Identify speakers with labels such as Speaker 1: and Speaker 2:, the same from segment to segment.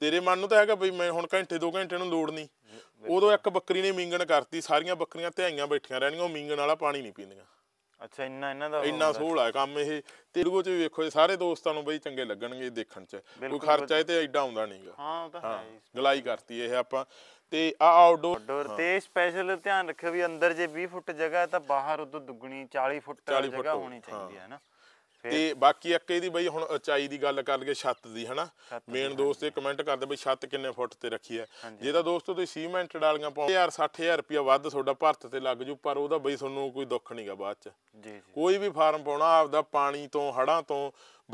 Speaker 1: ਤੇਰੇ ਮਨ ਨੂੰ ਤਾਂ ਹੈਗਾ ਬਈ ਮੈਂ ਹੁਣ ਘੰਟੇ ਦੋ ਘੰਟੇ ਨੂੰ ਲੋੜ ਨਹੀਂ ਉਦੋਂ ਇੱਕ ਬੱਕਰੀ ਨੇ ਮੀਂਗਣ ਕਰਤੀ ਸਾਰੀਆਂ ਬੱਕਰੀਆਂ ਧਿਆਈਆਂ ਬੈਠੀਆਂ ਰਹਿਣੀਆਂ ਉਹ ਮੀਂਗਣ ਵਾਲਾ ਪਾਣੀ ਨਹੀਂ ਪੀਂਦੀਆਂ ਅੱਛਾ ਇੰਨਾ ਇਹਨਾਂ ਦਾ ਇੰਨਾ ਸੋਹਲ ਹੈ ਕੰਮ ਇਹ ਤੇਲਗੂ ਚ ਵੀ ਵੇਖੋ ਸਾਰੇ ਦੋਸਤਾਂ ਨੂੰ ਬਈ ਚੰਗੇ ਲੱਗਣਗੇ ਦੇਖਣ ਚ ਕੋਈ ਖਰਚਾ ਤੇ ਐਡਾ ਆਉਂਦਾ ਨਹੀਂਗਾ ਹਾਂ ਉਹ ਤਾਂ ਹੈ ਗਲਾਈ ਕਰਤੀ ਇਹ ਆਪਾਂ ਤੇ ਆ ਆਊਟਡੋਰ ਤੇ
Speaker 2: ਸਪੈਸ਼ਲ ਧਿਆਨ ਰੱਖਿਓ ਵੀ ਅੰਦਰ ਜੇ 20 ਫੁੱਟ ਜਗ੍ਹਾ ਹੈ ਤਾਂ ਬਾਹਰ ਉਦੋਂ ਦੁੱਗਣੀ 40 ਫੁੱਟ ਜਗ੍ਹਾ ਹੋਣੀ ਚਾਹੀਦੀ ਹੈ ਨਾ
Speaker 1: ਤੇ ਬਾਕੀ ਅੱਕੇ ਦੀ ਬਈ ਹੁਣ ਉਚਾਈ ਦੀ ਗੱਲ ਕਰ ਲਈਏ ਛੱਤ ਦੀ ਹਨਾ ਮੇਨ ਦੋਸਤ ਇਹ ਕਮੈਂਟ ਕਰਦੇ ਬਈ ਛੱਤ ਕਿੰਨੇ ਫੁੱਟ ਤੇ ਰੱਖੀ ਹੈ ਜੇ ਤਾਂ ਦੋਸਤੋ ਤੁਸੀਂ ਸੀਮੈਂਟ ਡਾਲੀਆਂ ਪਾਓ 1000 60000 ਰੁਪਿਆ ਵੱਧ ਤੁਹਾਡਾ ਭਰਤ ਤੇ ਲੱਗ ਜੂ ਪਰ ਉਹਦਾ ਬਈ ਤੁਹਾਨੂੰ ਕੋਈ ਦੁੱਖ ਨਹੀਂਗਾ ਬਾਅਦ ਚ ਜੀ ਜੀ ਕੋਈ ਵੀ ਫਾਰਮ ਪਾਉਣਾ ਆਪਦਾ ਪਾਣੀ ਤੋਂ ਹੜਾਂ ਤੋਂ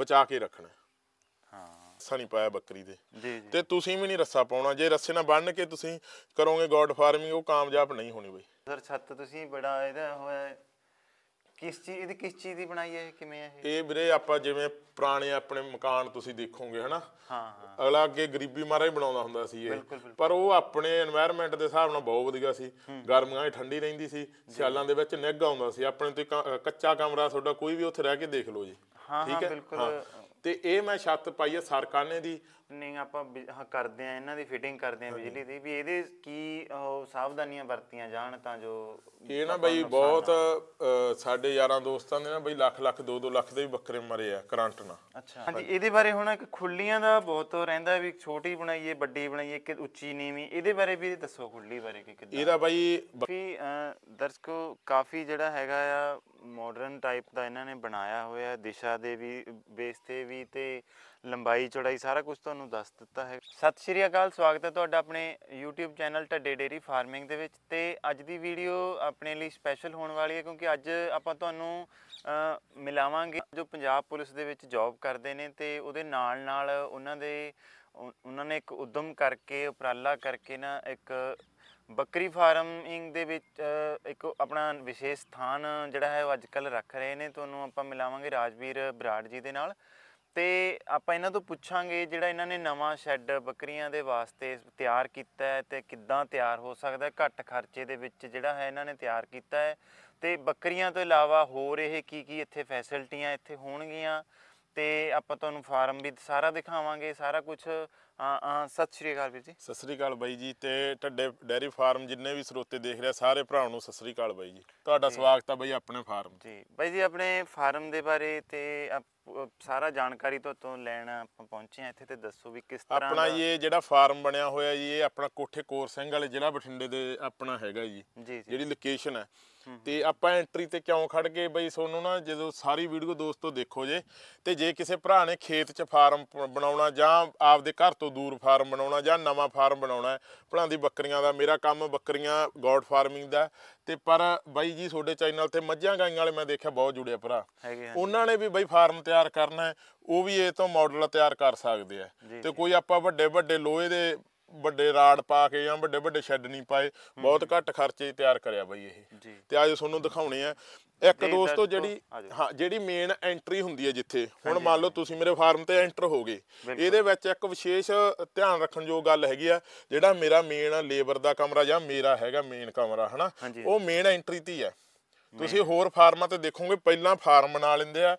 Speaker 1: ਬਚਾ ਕੇ ਰੱਖਣਾ ਹਾਂ ਰੱਸਾ ਪਾਇਆ ਬੱਕਰੀ ਦੇ ਤੇ ਤੁਸੀਂ ਵੀ ਨਹੀਂ ਰੱਸਾ ਪਾਉਣਾ ਜੇ ਰੱਸੇ ਨਾਲ ਬੰਨ ਕੇ ਤੁਸੀਂ ਕਰੋਗੇ ਗੋਡ ਫਾਰਮਿੰਗ ਉਹ ਕਾਮਯਾਬ ਨਹੀਂ ਹੋਣੀ ਬਈ
Speaker 2: ਸਰ ਛੱਤ ਤੁਸੀਂ ਬੜਾ ਇਹਦਾ ਹੋਇਆ ਕਿਸ ਚੀਜ਼ ਇਹਦੀ ਕਿਸ ਚੀਜ਼ ਦੀ ਬਣਾਈ ਹੈ ਕਿਵੇਂ ਹੈ
Speaker 1: ਇਹ ਇਹ ਵੀਰੇ ਆਪਾਂ ਜਿਵੇਂ ਪੁਰਾਣੇ ਆਪਣੇ ਮਕਾਨ ਤੁਸੀਂ ਦੇਖੋਗੇ ਹਨਾ ਹਾਂ ਅਗਲਾ ਅੱਗੇ ਗਰੀਬੀ ਮਾਰਾ ਹੀ ਬਣਾਉਂਦਾ ਹੁੰਦਾ ਸੀ ਇਹ ਪਰ ਉਹ ਆਪਣੇ এনवायरमेंट ਦੇ ਹਿਸਾਬ ਨਾਲ ਬਹੁਤ ਵਧੀਆ ਸੀ ਗਰਮੀਆਂ 'ਚ ਠੰਡੀ ਰਹਿੰਦੀ ਸੀ ਸਿਆਲਾਂ ਦੇ ਵਿੱਚ ਨਿੱਘ ਆਉਂਦਾ ਸੀ ਆਪਣੇ ਤੇ ਕੱਚਾ ਕਮਰਾ ਤੁਹਾਡਾ ਕੋਈ ਵੀ ਉੱਥੇ ਰਹਿ ਕੇ ਦੇਖ ਲਓ
Speaker 2: ਜੀ ਹਾਂ ਹਾਂ ਬਿਲਕੁਲ ਤੇ ਇਹ ਮੈਂ ਛੱਤ ਪਾਈ ਹੈ ਸਰਕਾਨੇ ਦੀ ਨਹੀਂ ਆਪਾਂ ਕਰਦੇ ਆ ਇਹਨਾਂ ਦੀ ਫਿਟਿੰਗ ਕਰਦੇ ਆ ਬਿਜਲੀ ਦੀ ਵੀ ਇਹਦੇ ਕੀ ਸਾਵਧਾਨੀਆਂ ਵਰਤੀਆਂ ਜਾਣ ਤਾਂ ਜੋ ਇਹ ਨਾ ਬਈ ਬਹੁਤ
Speaker 1: ਸਾਡੇ ਯਾਰਾਂ ਦੋਸਤਾਂ ਨੇ ਨਾ ਬਈ ਲੱਖ ਲੱਖ 2-2 ਲੱਖ ਦੇ ਵੀ ਬੱਕਰੇ ਮਰੇ ਆ ਕਰੰਟ ਨਾਲ ਅੱਛਾ ਹਾਂਜੀ
Speaker 2: ਇਹਦੇ ਬਾਰੇ ਹੁਣ ਇੱਕ ਖੁੱਲੀਆਂ ਦਾ ਬਹੁਤ ਰਹਿੰਦਾ ਵੀ ਛੋਟੀ ਬਣਾਈਏ ਵੱਡੀ ਬਣਾਈਏ ਕਿ ਉੱਚੀ ਨੀਵੀਂ ਇਹਦੇ ਬਾਰੇ ਵੀ ਦੱਸੋ ਖੁੱਲੀ ਬਾਰੇ ਕਿ ਕਿੱਦਾਂ ਇਹਦਾ ਬਈ ਵੀ ਦਰਸ਼ਕੋ ਕਾਫੀ ਜਿਹੜਾ ਹੈਗਾ ਆ ਮਾਡਰਨ ਟਾਈਪ ਦਾ ਇਹਨਾਂ ਨੇ ਬਣਾਇਆ ਹੋਇਆ ਦਿਸ਼ਾ ਦੇ ਵੀ ਬੇਸ ਤੇ ਵੀ ਤੇ ਲੰਬਾਈ ਚੌੜਾਈ ਸਾਰਾ ਕੁਝ ਤੁਹਾਨੂੰ ਦੱਸ ਦਿੱਤਾ ਹੈ ਸਤਿ ਸ਼੍ਰੀ ਅਕਾਲ ਸਵਾਗਤ ਹੈ ਤੁਹਾਡਾ ਆਪਣੇ YouTube ਚੈਨਲ ਟੱਡੇ ਡੇਰੀ ਫਾਰਮਿੰਗ ਦੇ ਵਿੱਚ ਤੇ ਅੱਜ ਦੀ ਵੀਡੀਓ ਆਪਣੇ ਲਈ ਸਪੈਸ਼ਲ ਹੋਣ ਵਾਲੀ ਹੈ ਕਿਉਂਕਿ ਅੱਜ ਆਪਾਂ ਤੁਹਾਨੂੰ ਮਿਲਾਵਾਂਗੇ ਜੋ ਪੰਜਾਬ ਪੁਲਿਸ ਦੇ ਵਿੱਚ ਜੌਬ ਕਰਦੇ ਨੇ ਤੇ ਉਹਦੇ ਨਾਲ ਨਾਲ ਉਹਨਾਂ ਦੇ ਉਹਨਾਂ ਨੇ ਇੱਕ ਉਦਮ ਕਰਕੇ ਉਪਰਾਲਾ ਕਰਕੇ ਨਾ ਇੱਕ ਬੱਕਰੀ ਫਾਰਮਿੰਗ ਦੇ ਵਿੱਚ ਇੱਕ ਆਪਣਾ ਵਿਸ਼ੇਸ਼ ਸਥਾਨ ਜਿਹੜਾ ਹੈ ਉਹ ਅੱਜ ਕੱਲ ਰੱਖ ਰਹੇ ਨੇ ਤੁਹਾਨੂੰ ਆਪਾਂ ਮਿਲਾਵਾਂਗੇ ਰਾਜਵੀਰ ਬਰਾੜ ਜੀ ਦੇ ਨਾਲ ਤੇ ਆਪਾਂ ਇਹਨਾਂ ਤੋਂ ਪੁੱਛਾਂਗੇ ਜਿਹੜਾ ਇਹਨਾਂ ਨੇ ਨਵਾਂ ਸ਼ੈੱਡ ਬੱਕਰੀਆਂ ਦੇ ਵਾਸਤੇ ਤਿਆਰ ਕੀਤਾ ਹੈ ਤੇ ਕਿੱਦਾਂ ਤਿਆਰ ਹੋ ਸਕਦਾ ਹੈ ਘੱਟ ਖਰਚੇ ਦੇ ਵਿੱਚ ਜਿਹੜਾ ਹੈ ਇਹਨਾਂ ਨੇ ਤਿਆਰ ਕੀਤਾ ਹੈ ਤੇ ਬੱਕਰੀਆਂ ਤੋਂ ਇਲਾਵਾ ਹੋਰ ਇਹ ਕੀ ਕੀ ਇੱਥੇ ਫੈਸਿਲਿਟੀਆਂ ਇੱਥੇ ਹੋਣਗੀਆਂ ਤੇ ਆਪਾਂ ਤੁਹਾਨੂੰ ਫਾਰਮ ਵੀ ਸਾਰਾ ਦਿਖਾਵਾਂਗੇ ਸਾਰਾ ਕੁਝ ਸਤਿ ਸ਼੍ਰੀ ਅਕਾਲ ਵੀਰ ਜੀ
Speaker 1: ਸਤਿ ਸ਼੍ਰੀ ਅਕਾਲ ਬਾਈ ਜੀ ਤੇ ਟੱਡੇ ਡੈਰੀ ਫਾਰਮ ਜਿੰਨੇ ਵੀ ਸਰੋਤੇ ਦੇਖ ਰਿਹਾ ਸਾਰੇ ਭਰਾ ਨੂੰ ਸਤਿ ਸ਼੍ਰੀ ਅਕਾਲ ਬਾਈ ਜੀ ਤੁਹਾਡਾ ਸਵਾਗਤ
Speaker 2: ਹੈ ਬਾਈ ਆਪਣੇ ਫਾਰਮ ਜੀ ਬਾਈ ਜੀ ਆਪਣੇ ਫਾਰਮ ਦੇ ਬਾਰੇ ਤੇ ਸਾਰਾ ਜਾਣਕਾਰੀ ਤੋਂ ਲੈਣ ਆਪਾਂ ਪਹੁੰਚੇ ਆ ਇੱਥੇ ਤੇ ਦੱਸੋ ਵੀ ਕਿਸ ਤਰ੍ਹਾਂ ਆਪਣਾ ਇਹ
Speaker 1: ਜਿਹੜਾ ਫਾਰਮ ਬਣਿਆ ਹੋਇਆ ਜੀ ਇਹ ਆਪਣਾ ਕੋਠੇ ਕੋਰ ਸਿੰਘ ਵਾਲੇ ਜ਼ਿਲ੍ਹਾ ਬਠਿੰਡੇ ਦੇ ਆਪਣਾ ਹੈਗਾ ਜੀ ਜਿਹੜੀ ਲੋਕੇਸ਼ਨ ਹੈ ਤੇ ਆਪਾਂ ਐਂਟਰੀ ਤੇ ਕਿਉਂ ਖੜ ਗਏ ਬਈ ਤੁਹਾਨੂੰ ਨਾ ਜਦੋਂ ਸਾਰੀ ਵੀਡੀਓ ਦੋਸਤੋ ਦੇਖੋ ਜੇ ਤੇ ਜੇ ਕਿਸੇ ਭਰਾ ਨੇ ਖੇਤ 'ਚ ਫਾਰਮ ਬਣਾਉਣਾ ਜਾਂ ਆਪਦੇ ਘਰ ਤੋਂ ਦੂਰ ਫਾਰਮ ਬਣਾਉਣਾ ਜਾਂ ਨਵਾਂ ਫਾਰਮ ਬਣਾਉਣਾ ਭਲਾ ਦੀ ਬੱਕਰੀਆਂ ਦਾ ਮੇਰਾ ਕੰਮ ਬੱਕਰੀਆਂ ਗੋਡ ਫਾਰਮਿੰਗ ਦਾ ਤੇ ਪਰ ਬਾਈ ਜੀ ਤੁਹਾਡੇ ਚੈਨਲ ਤੇ ਮੱਝਾਂ ਗਾਈਆਂ ਵਾਲੇ ਮੈਂ ਦੇਖਿਆ ਬਹੁਤ ਜੁੜੇ ਭਰਾ ਉਹਨਾਂ ਨੇ ਵੀ ਬਾਈ ਫਾਰਮ ਤਿਆਰ ਕਰਨਾ ਉਹ ਵੀ ਇਹ ਤੋਂ ਮਾਡਲ ਤਿਆਰ ਕਰ ਸਕਦੇ ਆ ਤੇ ਕੋਈ ਆਪਾਂ ਵੱਡੇ ਵੱਡੇ ਲੋਹੇ ਦੇ ਵੱਡੇ ਰਾੜ ਪਾ ਕੇ ਜਾਂ ਵੱਡੇ ਵੱਡੇ ਸ਼ੈੱਡ ਨਹੀਂ ਪਾਏ ਬਹੁਤ ਘੱਟ ਖਰਚੇ ਤਿਆਰ ਕਰਿਆ ਬਈ ਇਹ ਤੇ ਅੱਜ ਤੁਹਾਨੂੰ ਦਿਖਾਉਣੇ ਆ
Speaker 2: ਇੱਕ ਦੋਸਤੋ ਜਿਹੜੀ
Speaker 1: ਹਾਂ ਜਿਹੜੀ ਮੇਨ ਐਂਟਰੀ ਹੁੰਦੀ ਹੈ ਜਿੱਥੇ ਹੁਣ ਮੰਨ ਲਓ ਤੁਸੀਂ ਮੇਰੇ ਫਾਰਮ ਤੇ ਐਂਟਰ ਹੋ ਗਏ ਇਹਦੇ ਵਿੱਚ ਇੱਕ ਵਿਸ਼ੇਸ਼ ਧਿਆਨ ਰੱਖਣ ਯੋਗ ਗੱਲ ਹੈਗੀ ਆ ਜਿਹੜਾ ਮੇਰਾ ਮੇਨ ਲੇਬਰ ਦਾ ਕਮਰਾ ਜਾਂ ਮੇਰਾ ਹੈਗਾ ਮੇਨ ਕਮਰਾ ਹਨਾ ਉਹ ਮੇਨ ਐਂਟਰੀ ਤੇ ਹੀ ਹੈ ਤੁਸੀਂ ਹੋਰ ਫਾਰਮਾਂ ਤੇ ਦੇਖੋਗੇ ਪਹਿਲਾਂ ਫਾਰਮ ਬਣਾ ਲੈਂਦੇ ਆ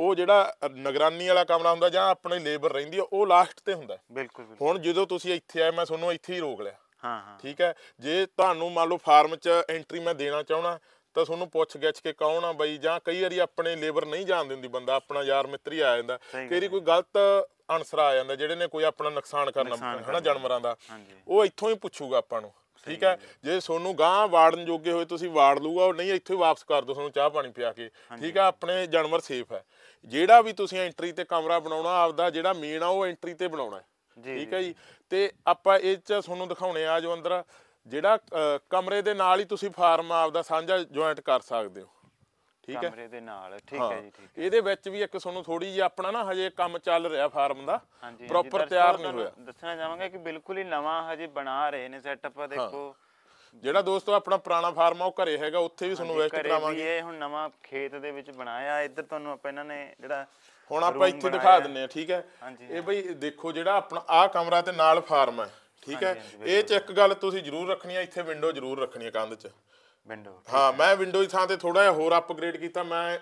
Speaker 1: ਉਹ ਜਿਹੜਾ ਨਿਗਰਾਨੀ ਵਾਲਾ ਕਮਰਾ ਹੁੰਦਾ ਜਾਂ ਆਪਣੀ ਲੇਬਰ ਰਹਿੰਦੀ ਆ ਉਹ ਲਾਸਟ ਤੇ ਹੁੰਦਾ ਬਿਲਕੁਲ ਹੁਣ ਜਦੋਂ ਤੁਸੀਂ ਇੱਥੇ ਆਏ ਮੈਂ ਤੁਹਾਨੂੰ ਇੱਥੇ ਹੀ ਰੋਕ ਲਿਆ ਹਾਂ ਹਾਂ ਠੀਕ ਹੈ ਜੇ ਤੁਹਾਨੂੰ ਮੰਨ ਲਓ ਫਾਰਮ 'ਚ ਐਂਟਰੀ ਮੈਂ ਦੇਣਾ ਚਾਹਣਾ ਤਾਂ ਤੁਹਾਨੂੰ ਪੁੱਛ ਗਿੱਛ ਕੇ ਕੌਣ ਆ ਬਈ ਜਾਂ ਕਈ ਵਾਰੀ ਆਪਣੇ ਲੇਬਰ ਨਹੀਂ ਜਾਣ ਦਿੰਦੀ ਬੰਦਾ ਆਪਣਾ ਯਾਰ ਮਿੱਤਰ ਹੀ ਆ ਜਾਂਦਾ ਤੇਰੀ ਕੋਈ ਗਲਤ ਅਨਸਰ ਆ ਜਾਂਦਾ ਜਿਹੜੇ ਨੇ ਕੋਈ ਆਪਣਾ ਨੁਕਸਾਨ ਕਰਨਾ ਹਨਾ ਜਾਨਵਰਾਂ ਦਾ ਉਹ ਇੱਥੋਂ ਹੀ ਪੁੱਛੂਗਾ ਆਪਾਂ ਨੂੰ ਠੀਕ ਹੈ ਜੇ ਤੁਹਾਨੂੰ ਗਾਂ ਵਾੜਨ ਜੋਗੇ ਹੋਏ ਤੁਸੀਂ ਵਾੜ ਲੂਗਾ ਉਹ ਨਹੀਂ ਇੱਥੇ ਵਾਪਸ ਕਰ ਦੋ ਤੁਹਾਨੂੰ ਚਾਹ ਪਾਣੀ ਪਿਆ ਕੇ ਠੀਕ ਹੈ ਆਪਣੇ ਜਾਨਵਰ ਸੇਫ ਹੈ ਜਿਹੜਾ ਵੀ ਤੁਸੀਂ ਐਂਟਰੀ ਤੇ ਕਮਰਾ ਬਣਾਉਣਾ ਆਪਦਾ ਜਿਹੜਾ ਮੇਨ ਆ ਉਹ ਐਂਟਰੀ ਤੇ ਬਣਾਉਣਾ ਠੀਕ ਹੈ ਜੀ ਤੇ ਆਪਾਂ ਇਹ ਚ ਤੁਹਾਨੂੰ ਦਿਖਾਉਣੇ ਆ ਜੋ ਅੰਦਰ ਜਿਹੜਾ ਕਮਰੇ ਦੇ ਨਾਲ ਹੀ ਤੁਸੀਂ ਫਾਰਮ ਆਪਦਾ ਸਾਂਝਾ ਜੁਆਇੰਟ ਕਰ ਸਕਦੇ ਹੋ
Speaker 2: ਠੀਕ ਹੈ ਕਮਰੇ ਦੇ ਨਾਲ ਠੀਕ ਹੈ ਜੀ ਠੀਕ
Speaker 1: ਇਹਦੇ ਵਿੱਚ ਵੀ ਇੱਕ ਤੁਹਾਨੂੰ ਥੋੜੀ ਜਿਹੀ ਆਪਣਾ ਨਾ ਹਜੇ ਕੰਮ ਚੱਲ ਰਿਹਾ ਫਾਰਮ ਦਾ ਪ੍ਰੋਪਰ ਤਿਆਰ ਨਹੀਂ ਹੋਇਆ
Speaker 2: ਦੱਸਣਾ ਚਾਹਾਂਗਾ ਕਿ ਬਿਲਕੁਲ ਹੀ ਨਵਾਂ ਹਜੇ ਬਣਾ ਰਹੇ ਨੇ ਸੈਟਅਪ ਦੇਖੋ
Speaker 1: ਜਿਹੜਾ ਦੋਸਤੋ ਆਪਣਾ ਪੁਰਾਣਾ ਫਾਰਮ ਆ ਉਹ ਘਰੇ ਹੈਗਾ ਉੱਥੇ ਵੀ ਤੁਹਾਨੂੰ ਵੈਸਟ ਕਰਾਵਾਂਗੇ ਇਹ
Speaker 2: ਹੁਣ ਨਵਾਂ ਖੇਤ ਦੇ ਵਿੱਚ ਬਣਾਇਆ ਇੱਧਰ ਤੁਹਾਨੂੰ ਆਪਾਂ ਇਹਨਾਂ ਨੇ ਜਿਹੜਾ
Speaker 1: ਹੁਣ ਆਪਾਂ ਇੱਥੇ ਦਿਖਾ ਦਿੰਨੇ ਆ ਠੀਕ ਹੈ ਇਹ ਬਈ ਦੇਖੋ ਜਿਹੜਾ ਆਪਣਾ ਆ ਕਮਰਾ ਤੇ ਨਾਲ ਫਾਰਮ ਹੈ ਠੀਕ ਹੈ ਇਹ ਚ ਇੱਕ ਗੱਲ ਤੁਸੀਂ ਜ਼ਰੂਰ ਰੱਖਣੀ ਆ ਇੱਥੇ ਵਿੰਡੋ ਜ਼ਰੂਰ ਰੱਖਣੀ ਆ ਕੰਧ 'ਚ
Speaker 2: ਵਿੰਡੋ ਹਾਂ
Speaker 1: ਮੈਂ ਵਿੰਡੋ ਦੀ ਥਾਂ ਤੇ ਥੋੜਾ ਜਿਹਾ ਹੋਰ ਅਪਗ੍ਰੇਡ ਕੀਤਾ ਮੈਂ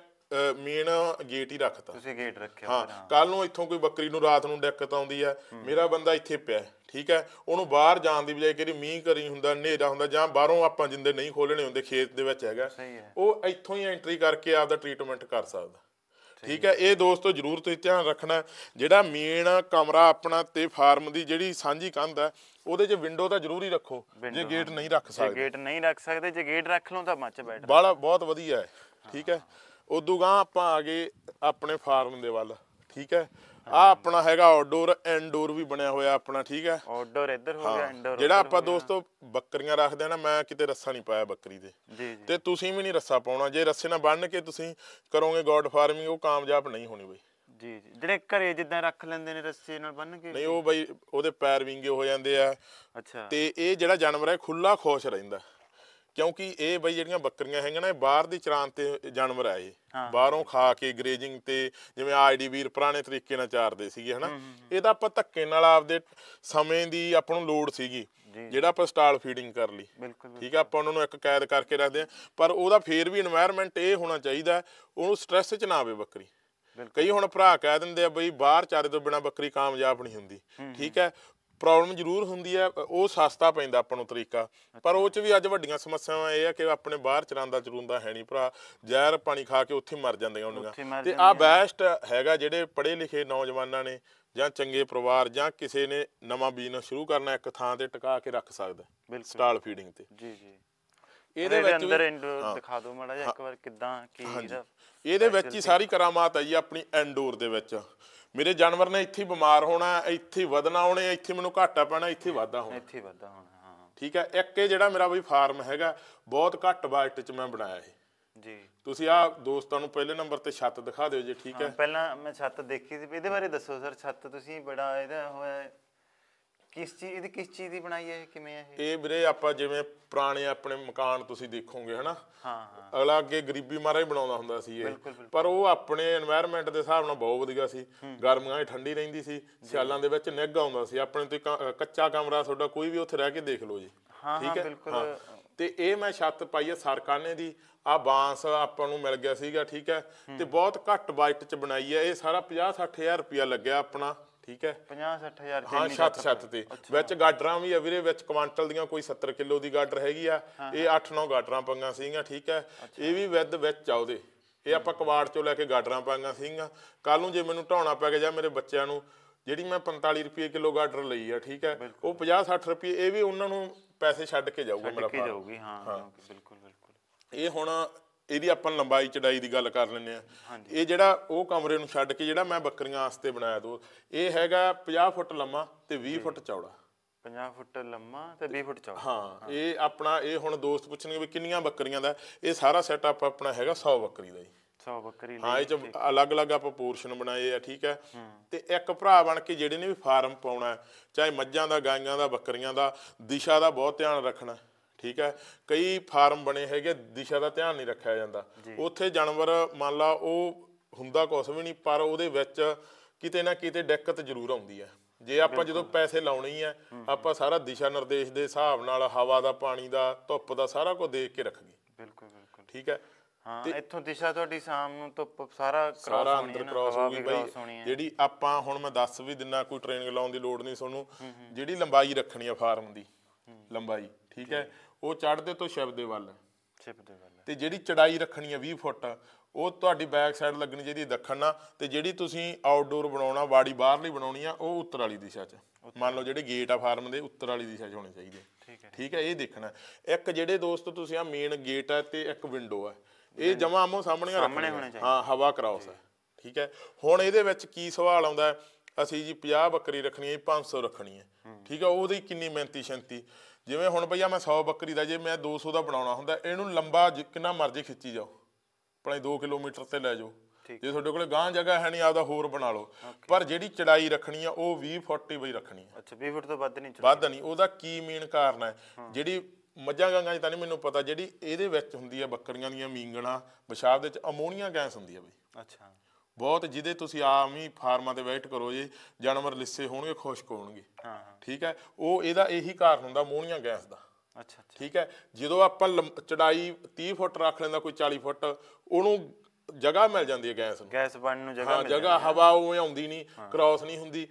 Speaker 1: ਮੇਨ ਗੇਟ ਹੀ ਰੱਖਤਾ ਤੁਸੀਂ ਗੇਟ ਰੱਖਿਆ ਹਾਂ ਕੱਲ ਨੂੰ ਇੱਥੋਂ ਕੋਈ ਬੱਕਰੀ ਨੂੰ ਰਾਤ ਨੂੰ ਦਿੱਕਤ ਆਉਂਦੀ ਆ ਮੇਰਾ ਬੰਦਾ ਇੱਥੇ ਪਿਆ ਠੀਕ ਹੈ ਉਹਨੂੰ ਬਾਹਰ ਜਾਣ ਦੀ ਬਜਾਏ ਕਿਹੜੀ ਮੀਂਹ ਕਰੀ ਹੁੰਦਾ ਹਨੇਰਾ ਹੁੰਦਾ ਜਾਂ ਬਾਹਰੋਂ ਆਪਾਂ ਜਿੰਦੇ ਨਹੀਂ ਖੋਲਣੇ ਹੁੰਦੇ ਖੇਤ ਦੇ ਵਿੱਚ ਹੈਗਾ ਉਹ ਇੱਥੋਂ ਹੀ ਐਂਟਰੀ ਕਰਕੇ ਆਪਦਾ ਟ੍ਰੀਟਮੈਂਟ ਕਰ ਸਕਦਾ ਠੀਕ ਹੈ ਇਹ ਦੋਸਤੋ ਜ਼ਰੂਰ ਤੁਸੀਂ ਧਿਆਨ ਰੱਖਣਾ ਜਿਹੜਾ ਮੇਨ ਕਮਰਾ ਆਪਣਾ ਤੇ ਫਾਰਮ ਦੀ ਜਿਹੜੀ ਸਾਂਝੀ ਕੰਧ ਹੈ ਉਹਦੇ 'ਚ ਵਿੰਡੋ ਤਾਂ ਜ਼ਰੂਰੀ ਰੱਖੋ ਜੇ ਗੇਟ ਨਹੀਂ
Speaker 2: ਰੱਖ ਸਕਦੇ ਜੇ ਗੇਟ ਨਹੀਂ ਰੱਖ ਸਕਦੇ ਜੇ ਗੇਟ
Speaker 1: ਰੱਖ ਲਓ ਤਾਂ ਮੱਚ ਬੈਠ ਬਾਲਾ ਬਹੁਤ ਵਧੀਆ ਹੈ ਠੀਕ ਹੈ ਉਦੋਂ ਗਾਂ ਆਪਾਂ ਆ ਗਏ ਆਪਣੇ ਫਾਰਮ ਦੇ ਵੱਲ ਠੀਕ ਹੈ ਆ ਆਪਣਾ ਹੈਗਾ ਆਊਟਡੋਰ ਇਨਡੋਰ ਵੀ ਬਣਿਆ ਹੋਇਆ ਆਪਣਾ ਠੀਕ ਹੈ ਆਊਟਡੋਰ ਇੱਧਰ ਹੋ ਗਿਆ ਇਨਡੋਰ ਜਿਹੜਾ ਆਪਾਂ ਦੋਸਤੋ ਬੱਕਰੀਆਂ ਰੱਖਦੇ ਆ ਨਾ ਮੈਂ ਕਿਤੇ ਰੱਸਾ ਨਹੀਂ ਪਾਇਆ ਬੱਕਰੀ ਦੇ ਜੀ ਜੀ ਤੇ ਤੁਸੀਂ ਵੀ ਨਹੀਂ ਰੱਸਾ ਪਾਉਣਾ ਜੇ ਰੱਸੇ ਨਾਲ ਬੰਨ ਕੇ ਤੁਸੀਂ ਕਰੋਗੇ ਗੋਡ ਫਾਰਮਿੰਗ ਉਹ ਕਾਮਯਾਬ ਨਹੀਂ ਹੋਣੀ ਬਈ ਜੀ ਜੀ
Speaker 2: ਜਿਹੜੇ ਘਰੇ ਜਿੱਦਾਂ ਰੱਖ ਲੈਂਦੇ ਨੇ ਰੱਸੇ ਨਾਲ ਬੰਨ ਕੇ ਨਹੀਂ ਉਹ
Speaker 1: ਬਈ ਉਹਦੇ ਪੈਰ ਵਿੰਗੇ ਹੋ ਜਾਂਦੇ ਆ ਅੱਛਾ ਤੇ ਇਹ ਜਿਹੜਾ ਜਾਨਵਰ ਹੈ ਖੁੱਲਾ ਖੋਸ਼ ਰਹਿੰਦਾ ਕਿਉਂਕਿ ਇਹ ਬਈ ਜਿਹੜੀਆਂ ਬੱਕਰੀਆਂ ਹੈਗੀਆਂ ਨੇ ਬਾਹਰ ਦੀ ਚਰਾਨ ਤੇ ਜਾਨਵਰ ਆ ਇਹ ਬਾਹਰੋਂ ਖਾ ਕੇ ਗ੍ਰੇਜਿੰਗ ਤੇ ਜਿਵੇਂ ਆਈਡੀ ਵੀਰ ਪੁਰਾਣੇ ਤਰੀਕੇ ਨਾਲ ਚਾਰਦੇ ਸੀਗੇ ਹਨਾ ਇਹਦਾ ਆਪਾਂ ਧੱਕੇ ਨਾਲ ਆਪਦੇ ਸਮੇਂ ਦੀ ਆਪਾਂ ਨੂੰ ਲੋੜ ਸੀਗੀ ਜਿਹੜਾ ਆਪਾਂ ਸਟਾਲ ਫੀਡਿੰਗ ਕਰ ਲਈ ਠੀਕ ਆ ਆਪਾਂ ਉਹਨਾਂ ਨੂੰ ਇੱਕ ਕੈਦ ਕਰਕੇ ਰੱਖਦੇ ਆ ਪਰ ਉਹਦਾ ਫੇਰ ਵੀ এনवायरमेंट ਇਹ ਹੋਣਾ ਚਾਹੀਦਾ ਉਹਨੂੰ ਸਟ੍ਰੈਸ 'ਚ ਨਾ ਆਵੇ ਬੱਕਰੀ ਕਈ ਹੁਣ ਭਰਾ ਕਹਿ ਦਿੰਦੇ ਆ ਬਈ ਬਾਹਰ ਚਾਰੇ ਤੋਂ ਬਿਨਾ ਬੱਕਰੀ ਕਾਮਯਾਬ ਨਹੀਂ ਹੁੰਦੀ ਠੀਕ ਹੈ ਪ੍ਰੋਬਲਮ ਜ਼ਰੂਰ ਹੁੰਦੀ ਹੈ ਉਹ ਸਸਤਾ ਪੈਂਦਾ ਆਪਾਂ ਨੂੰ ਤਰੀਕਾ ਪਰ ਉਹ ਚ ਵੀ ਅੱਜ ਵੱਡੀਆਂ ਸਮੱਸਿਆਵਾਂ ਇਹ ਆ ਕਿ ਆਪਣੇ ਬਾਹਰ ਚਰਾਂਦਾ ਚਰੂੰਦਾ ਹੈ ਨਹੀਂ ਭਰਾ ਜ਼ਹਿਰ ਪਾਣੀ ਖਾ ਕੇ ਉੱਥੇ ਮਰ ਜਾਂਦੀਆਂ ਉਹਨਾਂ ਤੇ ਆ ਬੈਸਟ ਹੈਗਾ ਜਿਹੜੇ ਪੜ੍ਹੇ ਲਿਖੇ ਨੌਜਵਾਨਾਂ ਨੇ ਜਾਂ ਚੰਗੇ ਪਰਿਵਾਰ ਜਾਂ ਕਿਸੇ ਨੇ ਨਵਾਂ ਬਿਜ਼ਨਸ ਸ਼ੁਰੂ ਕਰਨਾ ਇੱਕ ਥਾਂ ਤੇ ਟਿਕਾ ਕੇ ਰੱਖ ਸਕਦਾ ਸਟਾਲ ਫੀਡਿੰਗ ਤੇ ਜੀ ਜੀ ਇਹਦੇ ਵਿੱਚ ਅੰਦਰ ਦਿਖਾ
Speaker 2: ਦਿਓ ਮਾੜਾ ਜਿਹਾ ਇੱਕ ਵਾਰ ਕਿਦਾਂ ਕੀ ਇਹਦੇ ਵਿੱਚ ਹੀ ਸਾਰੀ ਕਰਾਮਾਤ ਹੈ ਜੀ
Speaker 1: ਆਪਣੀ ਐਂਡੋਰ ਦੇ ਵਿੱਚ ਮੇਰੇ ਜਾਨਵਰ ਨੇ ਇੱਥੇ ਬਿਮਾਰ ਹੋਣਾ ਇੱਥੇ ਵਧਣਾ ਉਹਨੇ ਇੱਥੇ ਮੈਨੂੰ ਘਾਟਾ ਪੈਣਾ ਇੱਥੇ ਵਾਧਾ ਹੋਣਾ ਇੱਥੇ ਵਾਧਾ ਹੋਣਾ ਹਾਂ ਠੀਕ ਹੈ ਇੱਕ ਇਹ ਜਿਹੜਾ ਮੇਰਾ ਬਈ ਫਾਰਮ ਹੈਗਾ ਬਹੁਤ ਘੱਟ ਬਜਟ 'ਚ ਮੈਂ ਬਣਾਇਆ ਇਹ ਜੀ ਤੁਸੀਂ ਆ ਦੋਸਤਾਂ ਨੂੰ ਪਹਿਲੇ ਨੰਬਰ ਤੇ ਛੱਤ ਦਿਖਾ ਦਿਓ ਜੇ ਠੀਕ ਹੈ
Speaker 2: ਪਹਿਲਾਂ ਮੈਂ ਛੱਤ ਦੇਖੀ ਸੀ ਇਹਦੇ ਬਾਰੇ ਦੱਸੋ ਸਰ ਛੱਤ ਤੁਸੀਂ ਬੜਾ ਇਹਦਾ ਹੋਇਆ ਕਿਸ ਚੀਜ਼ ਇਹਦੀ ਕਿਸ ਚੀਜ਼ ਦੀ ਬਣਾਈ ਹੈ ਇਹ ਕਿਵੇਂ ਹੈ
Speaker 1: ਇਹ ਇਹ ਵੀਰੇ ਆਪਾਂ ਜਿਵੇਂ ਪੁਰਾਣੇ ਆਪਣੇ ਮਕਾਨ ਤੁਸੀਂ ਦੇਖੋਗੇ ਹਨਾ ਹਾਂ ਅਗਲਾ ਅੱਗੇ ਗਰੀਬੀ ਮਾਰਾ ਹੀ ਬਣਾਉਂਦਾ ਹੁੰਦਾ ਸੀ ਇਹ ਪਰ ਉਹ ਆਪਣੇ এনवायरमेंट ਦੇ ਹਿਸਾਬ ਨਾਲ ਬਹੁਤ ਵਧੀਆ ਸੀ ਗਰਮੀਆਂ 'ਚ ਠੰਡੀ ਰਹਿੰਦੀ ਸੀ ਸਿਆਲਾਂ ਦੇ ਵਿੱਚ ਨਿੱਘ ਆਉਂਦਾ ਸੀ ਆਪਣੇ ਤੇ ਕੱਚਾ ਕਮਰਾ ਤੁਹਾਡਾ ਕੋਈ ਵੀ ਉੱਥੇ ਰਹਿ ਕੇ ਦੇਖ ਲਓ ਜੀ ਠੀਕ ਹੈ ਤੇ ਇਹ ਮੈਂ ਛੱਤ ਪਾਈ ਹੈ ਸਰਕਾਨੇ ਦੀ ਆ ਬਾਂਸ ਆਪਾਂ ਨੂੰ ਮਿਲ ਗਿਆ ਸੀਗਾ ਠੀਕ ਹੈ ਤੇ ਬਹੁਤ ਘੱਟ ਬਜਟ 'ਚ ਬਣਾਈ ਹੈ ਇਹ ਸਾਰਾ 50 60000 ਰੁਪਇਆ ਲੱਗਿਆ ਆਪਣਾ ਠੀਕ ਹੈ
Speaker 2: 50 60000 ਹਾਂ ਛੱਤ ਛੱਤ ਤੇ
Speaker 1: ਵਿੱਚ ਗਾਡਰਾਂ ਵੀ ਆ ਵੀਰੇ ਵਿੱਚ ਕੁਆਂਟਲ ਦੀਆਂ ਕੋਈ 70 ਕਿਲੋ ਦੀ ਗਾਡਰ ਹੈਗੀ ਆ ਇਹ 8-9 ਗਾਡਰਾਂ ਪੰਗਾ ਸੀਗੀਆਂ ਠੀਕ ਹੈ ਇਹ ਵੀ ਵਿਦ ਵਿੱਚ ਆ ਉਹਦੇ ਇਹ ਆਪਾਂ ਕਵਾੜ ਚੋਂ ਲੈ ਕੇ ਗਾਡਰਾਂ ਪਾਈਆਂ ਸੀਗੀਆਂ ਕੱਲ ਨੂੰ ਜੇ ਮੈਨੂੰ ਢਾਉਣਾ ਪੈ ਗਿਆ ਜਾਂ ਮੇਰੇ ਬੱਚਿਆਂ ਨੂੰ ਜਿਹੜੀ ਮੈਂ 45 ਰੁਪਏ ਕਿਲੋ ਗਾਡਰ ਲਈ ਆ ਠੀਕ ਹੈ ਉਹ 50 60 ਰੁਪਏ ਇਹ ਵੀ ਉਹਨਾਂ ਨੂੰ ਪੈਸੇ ਛੱਡ ਕੇ ਜਾਊਗਾ ਮੇਰਾ ਛੱਡ ਕੇ ਜਾਊਗੀ
Speaker 2: ਹਾਂ ਬਿਲਕੁਲ
Speaker 1: ਬਿਲਕੁਲ ਇਹ ਹੁਣ ਇਹਦੀ ਆਪਾਂ ਲੰਬਾਈ ਚੜਾਈ ਦੀ ਗੱਲ ਕਰ ਲੈਂਦੇ ਆ ਇਹ ਜਿਹੜਾ ਉਹ ਕਮਰੇ ਨੂੰ ਛੱਡ ਕੇ ਜਿਹੜਾ ਮੈਂ ਬੱਕਰੀਆਂ ਵਾਸਤੇ ਬਣਾਇਆ ਦੋ ਇਹ ਹੈਗਾ 50 ਫੁੱਟ ਲੰਮਾ ਤੇ 20 ਫੁੱਟ ਚੌੜਾ
Speaker 2: 50 ਫੁੱਟ ਲੰਮਾ ਤੇ 20 ਫੁੱਟ ਚੌੜਾ ਹਾਂ
Speaker 1: ਇਹ ਆਪਣਾ ਇਹ ਹੁਣ ਦੋਸਤ ਪੁੱਛਣਗੇ ਵੀ ਕਿੰਨੀਆਂ ਬੱਕਰੀਆਂ ਦਾ ਇਹ ਸਾਰਾ ਸੈਟਅਪ ਆਪਣਾ ਹੈਗਾ 100 ਬੱਕਰੀ ਦਾ ਜੀ 100 ਬੱਕਰੀ ਲਈ ਹਾਂ ਇਹ ਚ ਅਲੱਗ-ਅਲੱਗ ਆਪਾਂ ਪੋਰਸ਼ਨ ਬਣਾਏ ਆ ਠੀਕ ਹੈ ਤੇ ਇੱਕ ਭਰਾ ਬਣ ਕੇ ਜਿਹੜੇ ਨੇ ਵੀ ਫਾਰਮ ਪਾਉਣਾ ਚਾਹੇ ਮੱਝਾਂ ਦਾ ਗਾਈਆਂ ਦਾ ਬੱਕਰੀਆਂ ਦਾ ਦਿਸ਼ਾ ਦਾ ਬਹੁਤ ਧਿਆਨ ਰੱਖਣਾ ਠੀਕ ਹੈ ਕਈ ਫਾਰਮ ਬਣੇ ਹੈਗੇ ਦਿਸ਼ਾ ਦਾ ਧਿਆਨ ਨਹੀਂ ਰੱਖਿਆ ਜਾਂਦਾ ਉੱਥੇ ਜਾਨਵਰ ਮੰਨ ਲਾ ਉਹ ਹੁੰਦਾ ਕੁਝ ਵੀ ਨਹੀਂ ਪਰ ਉਹਦੇ ਵਿੱਚ ਕਿਤੇ ਨਾ ਕਿਤੇ ਦਿੱਕਤ ਜ਼ਰੂਰ ਆਉਂਦੀ ਹੈ ਜੇ ਆਪਾਂ ਜਦੋਂ ਪੈਸੇ ਲਾਉਣੇ ਹੀ ਆ ਆਪਾਂ ਸਾਰਾ ਦਿਸ਼ਾ ਨਿਰਦੇਸ਼ ਦੇ ਹਿਸਾਬ ਨਾਲ ਹਵਾ ਦਾ ਪਾਣੀ ਦਾ ਧੁੱਪ ਦਾ ਸਾਰਾ ਕੁਝ ਦੇਖ ਕੇ ਰੱਖੀਏ ਬਿਲਕੁਲ ਬਿਲਕੁਲ ਠੀਕ ਹੈ ਹਾਂ
Speaker 2: ਇੱਥੋਂ ਦਿਸ਼ਾ ਤੁਹਾਡੀ ਸ਼ਾਮ ਨੂੰ ਧੁੱਪ ਸਾਰਾ ਕ੍ਰਾਸ ਹੋਣੀ ਸਾਰਾ ਅੰਦਰ ਕ੍ਰਾਸ ਹੋਊਗੀ ਬਈ ਜਿਹੜੀ
Speaker 1: ਆਪਾਂ ਹੁਣ ਮੈਂ ਦੱਸ ਵੀ ਦਿੰਨਾ ਕੋਈ ਟ੍ਰੇਨਿੰਗ ਲਾਉਣ ਦੀ ਲੋੜ ਨਹੀਂ ਤੁਹਾਨੂੰ ਜਿਹੜੀ ਲੰਬਾਈ ਰੱਖਣੀ ਆ ਫਾਰਮ ਦੀ ਲੰਬਾਈ ਠੀਕ ਹੈ ਉਹ ਚੜਦੇ ਤੋਂ ਸ਼ਿਵ ਦੇ ਵੱਲ ਸ਼ਿਵ ਦੇ ਵੱਲ ਤੇ ਜਿਹੜੀ ਚੜਾਈ ਰੱਖਣੀ ਹੈ 20 ਫੁੱਟ ਉਹ ਤੁਹਾਡੀ ਬੈਕ ਸਾਈਡ ਲੱਗਣੀ ਚਾਹੀਦੀ ਦੱਖਣ ਨਾਲ ਤੇ ਜਿਹੜੀ ਤੁਸੀਂ ਆਊਟਡੋਰ ਬਣਾਉਣਾ ਬਾੜੀ ਬਾਹਰ ਲਈ ਬਣਾਉਣੀ ਆ ਉਹ ਉੱਤਰ ਵਾਲੀ ਦਿਸ਼ਾ 'ਚ ਮੰਨ ਲਓ ਜਿਹੜੇ ਗੇਟ ਆ ਫਾਰਮ ਦੇ ਉੱਤਰ ਵਾਲੀ ਦਿਸ਼ਾ 'ਚ ਹੋਣੇ ਚਾਹੀਦੇ ਠੀਕ ਹੈ ਠੀਕ ਹੈ ਇਹ ਦੇਖਣਾ ਇੱਕ ਜਿਹੜੇ ਦੋਸਤ ਤੁਸੀਂ ਆ ਮੇਨ ਗੇਟ ਆ ਤੇ ਇੱਕ ਵਿੰਡੋ ਆ ਇਹ ਜਮਾ ਆਮੋ ਸਾਹਮਣੇ ਰੱਖਣਾ ਹਾਂ ਹਵਾ ਕਰਾਉਸ ਹੈ ਠੀਕ ਹੈ ਹੁਣ ਇਹਦੇ ਵਿੱਚ ਕੀ ਸਵਾਲ ਆਉਂਦਾ ਅਸੀਂ ਜੀ 50 ਬੱਕਰੀ ਰੱਖਣੀ ਹੈ 500 ਰੱਖਣੀ ਹੈ ਠੀਕ ਹੈ ਉਹਦੀ ਕਿੰਨੀ ਮਿਹਨਤੀ ਸ਼ੰਤੀ ਜਿਵੇਂ ਹੁਣ ਭਈਆ ਮੈਂ 100 ਬੱਕਰੀ ਦਾ ਜੇ ਮੈਂ 200 ਦਾ ਬਣਾਉਣਾ ਹੁੰਦਾ ਇਹਨੂੰ ਲੰਬਾ ਕਿੰਨਾ ਮਰਜ਼ੀ ਖਿੱਚੀ ਜਾਓ ਆਪਣੇ 2 ਕਿਲੋਮੀਟਰ ਤੇ ਲੈ ਜਾਓ ਜੇ ਤੁਹਾਡੇ ਕੋਲੇ ਗਾਂ ਜਗ੍ਹਾ ਹੈ ਨਹੀਂ ਆਪਦਾ ਹੋਰ ਬਣਾ ਲਓ ਪਰ ਜਿਹੜੀ ਚੜਾਈ ਰੱਖਣੀ ਆ ਉਹ 20 ਬਈ ਰੱਖਣੀ ਆ ਅੱਛਾ 20 ਫੁੱਟ ਤੋਂ
Speaker 2: ਵੱਧ ਨਹੀਂ ਵੱਧ ਨਹੀਂ
Speaker 1: ਉਹਦਾ ਕੀ ਮੇਨ ਕਾਰਨ ਹੈ ਜਿਹੜੀ ਮੱਝਾਂ ਗਾਂਆਂ ਦੀ ਤਾਂ ਨਹੀਂ ਮੈਨੂੰ ਪਤਾ ਜਿਹੜੀ ਇਹਦੇ ਵਿੱਚ ਹੁੰਦੀ ਆ ਬੱਕਰੀਆਂ ਦੀਆਂ ਮੀਂਗਣਾ ਪਿਸ਼ਾਬ ਦੇ ਵਿੱਚ ਅਮੋਨੀਆ ਗੈਸ ਹੁੰਦੀ ਆ ਬਈ ਅੱਛਾ ਬਹੁਤ ਜਿਹਦੇ ਤੁਸੀਂ ਆਮ ਹੀ ਫਾਰਮਾਂ ਤੇ ਵੇਟ ਕਰੋ ਜੀ ਜਾਨਵਰ ਲਿੱਸੇ ਹੋਣਗੇ ਖੁਸ਼ਕ ਹੋਣਗੇ ਹਾਂ ਠੀਕ ਹੈ ਉਹ ਇਹਦਾ ਇਹੀ ਕਾਰਨ ਹੁੰਦਾ ਮੋਹਣੀਆਂ ਗੈਸ ਦਾ ਅੱਛਾ ਠੀਕ ਹੈ ਜਦੋਂ ਆਪਾਂ ਚੜਾਈ 30 ਫੁੱਟ ਰੱਖ ਲੈਂਦਾ ਕੋਈ 40 ਫੁੱਟ ਉਹਨੂੰ ਜਗ੍ਹਾ ਮਿਲ ਜਾਂਦੀ ਹੈ ਗੈਸ ਨੂੰ ਗੈਸ ਬਣਨ ਨੂੰ ਜਗ੍ਹਾ ਮਿਲ ਜਾਂਦੀ ਜਗ੍ਹਾ ਹਵਾ ਉਹ ਆਉਂਦੀ ਨਹੀਂ ਕ੍ਰਾਸ ਨਹੀਂ ਹੁੰਦੀ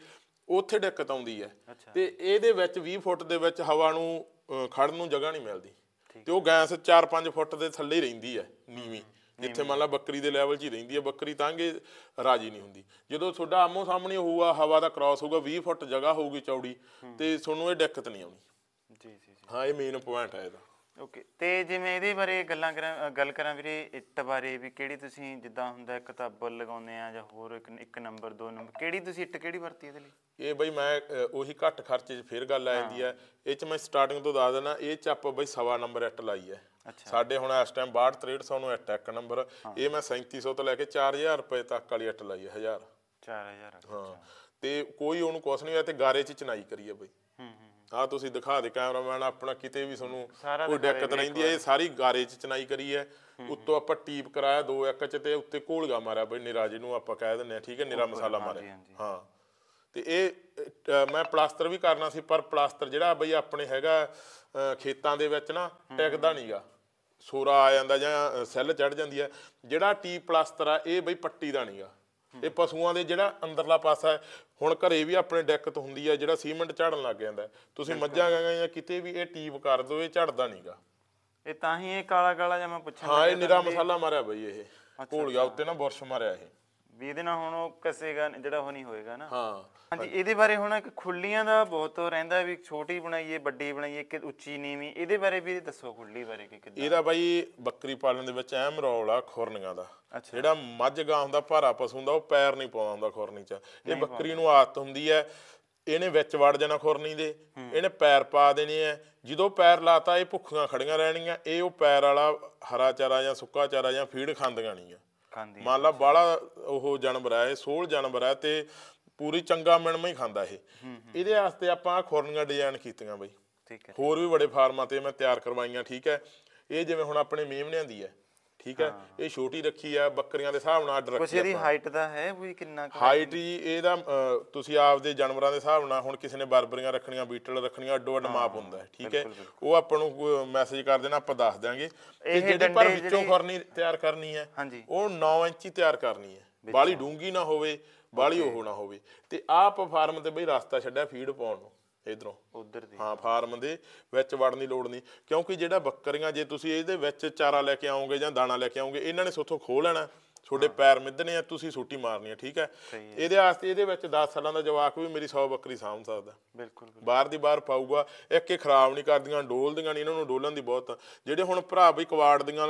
Speaker 1: ਉੱਥੇ ਦਿੱਕਤ ਆਉਂਦੀ ਹੈ ਤੇ ਇਹਦੇ ਵਿੱਚ 20 ਫੁੱਟ ਦੇ ਵਿੱਚ ਹਵਾ ਨੂੰ ਖੜਨ ਨੂੰ ਜਗ੍ਹਾ ਨਹੀਂ ਮਿਲਦੀ ਤੇ ਉਹ ਗੈਸ 4-5 ਫੁੱਟ ਦੇ ਥੱਲੇ ਰਹਿੰਦੀ ਹੈ ਨੀਵੀਂ ਜਿੱਥੇ ਮੰਨ ਲਾ ਬੱਕਰੀ ਦੇ ਲੈਵਲ 'ਚ ਹੀ ਰਹਿੰਦੀ ਹੈ ਬੱਕਰੀ ਤਾਂ ਕਿ ਰਾਜੀ ਨਹੀਂ ਹੁੰਦੀ ਜਦੋਂ ਤੁਹਾਡਾ ਆਮੋ ਸਾਹਮਣੇ ਹੋਊਗਾ ਹਵਾ ਦਾ ਕ੍ਰਾਸ ਹੋਊਗਾ 20 ਫੁੱਟ ਜਗ੍ਹਾ ਹੋਊਗੀ ਚੌੜੀ ਤੇ
Speaker 2: ਤੁਹਾਨੂੰ ਇਹ ਦਿੱਕਤ ਨਹੀਂ ਆਉਣੀ ਜੀ ਜੀ ਹਾਂ ਇਹ ਮੇਨ ਪੁਆਇੰਟ ਹੈ ਇਹਦਾ ਓਕੇ ਤੇ ਜਿਵੇਂ ਇਹਦੇ ਬਾਰੇ ਗੱਲਾਂ ਕਰਾਂ ਗੱਲ ਕਰਾਂ ਵੀਰੇ ਇੱਟ ਬਾਰੇ ਵੀ ਕਿਹੜੀ ਤੁਸੀਂ ਜਿੱਦਾਂ ਹੁੰਦਾ ਇੱਕ ਤਾਂ ਬੱਲ ਲਗਾਉਂਦੇ ਆ ਜਾਂ ਹੋਰ ਇੱਕ ਇੱਕ ਨੰਬਰ ਦੋ ਨੰਬਰ ਕਿਹੜੀ ਤੁਸੀਂ ਇੱਟ ਕਿਹੜੀ ਵਰਤੀ ਇਹਦੇ ਲਈ ਇਹ ਬਈ ਮੈਂ ਉਹੀ ਘੱਟ ਖਰਚੇ 'ਚ
Speaker 1: ਫੇਰ ਗੱਲ ਆ ਜਾਂਦੀ ਹੈ ਇਹ 'ਚ ਮੈਂ ਸਟਾਰਟਿੰਗ ਤੋਂ ਦੱਸ ਦੇਣਾ ਇਹ 'ਚ ਆਪਾਂ ਬਈ ਸਵਾ ਨੰਬਰ ਇੱਟ ਲਾਈ ਹੈ ਸਾਡੇ ਹੁਣ ਇਸ ਟਾਈਮ 62 6300 ਨੂੰ ਇੱਟ ਹੈ ਇੱਕ ਨੰਬਰ ਇਹ ਮੈਂ 3700 ਤੋਂ ਲੈ ਕੇ 4000 ਰੁਪਏ ਤੱਕ ਵਾਲੀ ਇੱਟ ਲਾਈ ਹੈ 1000 4000 ਹਾਂ ਤੇ ਕੋਈ ਉਹਨੂੰ ਕੁਛ ਨਹੀਂ ਹੋਇਆ ਤੇ ਗਾਰੇ 'ਚ ਚਨਾਈ ਕਰੀਏ ਬਈ ਹੂੰ ਹੂੰ ਆ ਤੁਸੀਂ ਦਿਖਾ ਦੇ ਕੈਮਰਾਮੈਨ ਆਪਣਾ ਕਿਤੇ ਵੀ ਤੁਹਾਨੂੰ ਕੋਈ ਦਿੱਕਤ ਰਹਿੰਦੀ ਹੈ ਇਹ ਸਾਰੀ ਗਾਰੇ ਚ ਚਨਾਈ ਕਰੀ ਹੈ ਉੱਤੋਂ ਆਪਾਂ ਟੀਪ ਕਰਾਇਆ ਦੋ ਇੱਕ ਚ ਤੇ ਉੱਤੇ ਕੋਲਗਾ ਮਾਰਿਆ ਬਈ ਨਿਰਾਜ ਨੂੰ ਆਪਾਂ ਕਹਿ ਦਿੰਨੇ ਆ ਠੀਕ ਹੈ ਨਿਰਾ ਮਸਾਲਾ ਮਾਰਿਆ ਹਾਂ ਤੇ ਇਹ ਮੈਂ ਪਲਾਸਟਰ ਵੀ ਕਰਨਾ ਸੀ ਪਰ ਪਲਾਸਟਰ ਜਿਹੜਾ ਬਈ ਆਪਣੇ ਹੈਗਾ ਖੇਤਾਂ ਦੇ ਵਿੱਚ ਨਾ ਟਿਕਦਾ ਨਹੀਂਗਾ ਸੋਰਾ ਆ ਜਾਂਦਾ ਜਾਂ ਸੈੱਲ ਚੜ ਜਾਂਦੀ ਹੈ ਜਿਹੜਾ ਟੀ ਪਲਾਸਟਰ ਆ ਇਹ ਬਈ ਪੱਟੀ ਦਾ ਨਹੀਂਗਾ ਇਹ ਪਸ਼ੂਆਂ ਦੇ ਜਿਹੜਾ ਅੰਦਰਲਾ ਪਾਸਾ ਹੈ ਹੁਣ ਘਰੇ ਵੀ ਆਪਣੇ ਡੈਕ ਤੋਂ ਹੁੰਦੀ ਹੈ ਜਿਹੜਾ ਸੀਮੈਂਟ ਝਾੜਨ ਲੱਗ ਜਾਂਦਾ ਤੁਸੀਂ ਮੱਝਾਂ ਗਾਂ ਜਾਂ ਕਿਤੇ ਵੀ ਇਹ ਟੀਪ ਕਰ ਦੋ ਇਹ ਝੜਦਾ ਨਹੀਂਗਾ
Speaker 2: ਇਹ ਤਾਂ ਹੀ ਇਹ ਕਾਲਾ ਕਾਲਾ ਜਿਹਾ ਮੈਂ ਪੁੱਛਣ ਹਾਂ ਇਹ ਨਿਰਾ ਮਸਾਲਾ ਮਾਰਿਆ ਬਈ ਇਹ ਘੋਲ ਗਿਆ ਉੱਤੇ ਨਾ ਬੁਰਸ਼ ਮਾਰਿਆ ਇਹ ਵੀ ਇਹਦੇ ਨਾਲ ਹੁਣ ਉਹ ਕਸੇਗਾ ਜਿਹੜਾ ਉਹ ਨਹੀਂ ਹੋਏਗਾ ਨਾ ਹਾਂ ਹਾਂਜੀ ਇਹਦੇ ਬਾਰੇ ਹੁਣ ਇੱਕ ਖੁੱਲੀਆਂ ਦਾ ਬਹੁਤ ਰਹਿੰਦਾ ਵੀ ਛੋਟੀ ਬਣਾਈਏ ਵੱਡੀ ਬਣਾਈਏ ਕਿ ਉੱਚੀ ਨੀਵੀਂ ਇਹਦੇ ਬਾਰੇ ਵੀ ਦੱਸੋ ਖੁੱਲੀ ਬਾਰੇ ਕਿ ਕਿੱਦਾਂ ਇਹਦਾ
Speaker 1: ਬਾਈ ਬੱਕਰੀ ਪਾਲਣ ਦੇ ਵਿੱਚ ਅਹਿਮ ਰੋਲ ਆ ਖੁਰਨੀਆਂ ਦਾ ਜਿਹੜਾ ਮੱਝ ਗਾਂ ਹੁੰਦਾ ਭਾਰਾ ਪਸ਼ੂ ਹੁੰਦਾ ਉਹ ਪੈਰ ਨਹੀਂ ਪਾਉਂਦਾ ਹੁੰਦਾ ਖੁਰਨੀ 'ਚ ਇਹ ਬੱਕਰੀ ਨੂੰ ਆਦਤ ਹੁੰਦੀ ਹੈ ਇਹਨੇ ਵਿੱਚ ਵੜ ਜਾਣਾ ਖੁਰਨੀ ਦੇ ਇਹਨੇ ਪੈਰ ਪਾ ਦੇਣੇ ਆ ਜਦੋਂ ਪੈਰ ਲਾਤਾ ਇਹ ਭੁੱਖੀਆਂ ਖੜੀਆਂ ਰਹਿਣੀਆਂ ਇਹ ਉਹ ਪੈਰ ਵਾਲਾ ਹਰਾ ਚਾਰਾ ਜਾਂ ਸੁੱਕਾ ਚਾਰਾ ਜਾਂ ਫੀਡ ਖਾਂਦੀਆਂ ਨਹੀਂ ਆ ਖਾਂਦੀ ਮੰਨ ਮਾਲਾ ਬਾਲਾ ਉਹ ਜਾਨਵਰ ਹੈ ਸੋਲ ਜਾਨਵਰ ਹੈ ਤੇ ਪੂਰੀ ਚੰਗਾ ਮਿਣਮਾ ਹੀ ਖਾਂਦਾ ਇਹ ਇਹਦੇ ਵਾਸਤੇ ਆਪਾਂ ਖੁਰਨੀਆਂ ਡਿਜ਼ਾਈਨ ਕੀਤੀਆਂ ਬਈ ਠੀਕ ਹੈ ਹੋਰ ਵੀ ਬੜੇ ਫਾਰਮਾਂ ਤੇ ਮੈਂ ਤਿਆਰ ਕਰਵਾਈਆਂ ਠੀਕ ਹੈ ਇਹ ਜਿਵੇਂ ਹੁਣ ਆਪਣੇ ਮੇਮਣਿਆਂ ਦੀ ਹੈ ਠੀਕ ਹੈ ਇਹ ਛੋਟੀ ਰੱਖੀ ਆ ਬੱਕਰੀਆਂ ਦੇ ਹਿਸਾਬ ਨਾਲ ਆਰਡਰ ਰੱਖਿਆ ਕੁਛ ਇਹਦੀ ਹਾਈਟ
Speaker 2: ਦਾ ਹੈ ਵੀ ਕਿੰਨਾ ਕੁ ਹਾਈਟ
Speaker 1: ਜੀ ਇਹਦਾ ਤੁਸੀਂ ਆਪਦੇ ਜਾਨਵਰਾਂ ਦੇ ਹਿਸਾਬ ਨਾਲ ਹੁਣ ਕਿਸੇ ਨੇ ਬਰਬਰੀਆਂ ਰੱਖਣੀਆਂ ਬੀਟਲ ਰੱਖਣੀਆਂ ਅੱਡੋ ਅੱਡ ਮਾਪ ਹੁੰਦਾ ਹੈ ਠੀਕ ਹੈ ਉਹ ਆਪਾਂ ਨੂੰ ਮੈਸੇਜ ਕਰ ਦੇਣਾ ਆਪਾਂ ਦੱਸ ਦਿਆਂਗੇ ਕਿ ਜਿਹੜੀ ਪਰ ਵਿੱਚੋਂ ਫਰਨੀ ਤਿਆਰ ਕਰਨੀ ਹੈ ਉਹ 9 ਇੰਚੀ ਤਿਆਰ ਕਰਨੀ ਹੈ ਬਾਲੀ ਡੂੰਗੀ ਨਾ ਹੋਵੇ ਬਾਲੀ ਉਹ ਨਾ ਹੋਵੇ ਤੇ ਆਪ ਫਾਰਮ ਤੇ ਬਈ ਰਸਤਾ ਛੱਡਿਆ ਫੀਡ ਪਾਉਣ ਨੂੰ ਇਧਰੋਂ ਉਧਰ ਦੀ ਹਾਂ ਫਾਰਮ ਦੇ ਵਿੱਚ ਵੜਨ ਦੀ ਲੋੜ ਨਹੀਂ ਕਿਉਂਕਿ ਜਿਹੜਾ ਬੱਕਰੀਆਂ ਜੇ ਤੁਸੀਂ ਇਹਦੇ ਵਿੱਚ ਚਾਰਾ ਲੈ ਕੇ ਆਓਗੇ ਜਾਂ ਦਾਣਾ ਲੈ ਕੇ ਆਓਗੇ ਇਹਨਾਂ ਨੇ ਸੋਥੋਂ ਖੋਹ ਲੈਣਾ ਤੁਹਾਡੇ ਪੈਰ ਮਿੱਧਨੇ ਆ ਤੁਸੀਂ ਸੂਟੀ ਮਾਰਨੀ ਆ ਠੀਕ ਹੈ ਇਹਦੇ ਆਸਤੇ ਇਹਦੇ ਵਿੱਚ 10 ਸਾਲਾਂ ਦਾ ਜਵਾਕ ਵੀ ਮੇਰੀ 100 ਬੱਕਰੀ ਸਾਂਭ ਸਕਦਾ ਬਿਲਕੁਲ ਬਾਹਰ ਦੀ ਬਾਹਰ ਪਾਊਗਾ ਇੱਕ ਇਹ ਖਰਾਬ ਨਹੀਂ ਕਰਦੀਆਂ ਡੋਲਦੀਆਂ ਨਹੀਂ ਇਹਨਾਂ ਨੂੰ ਡੋਲਣ ਦੀ ਬਹੁਤ ਜਿਹੜੇ ਹੁਣ ਭਰਾ ਵੀ ਕਵਾੜ ਦੀਆਂ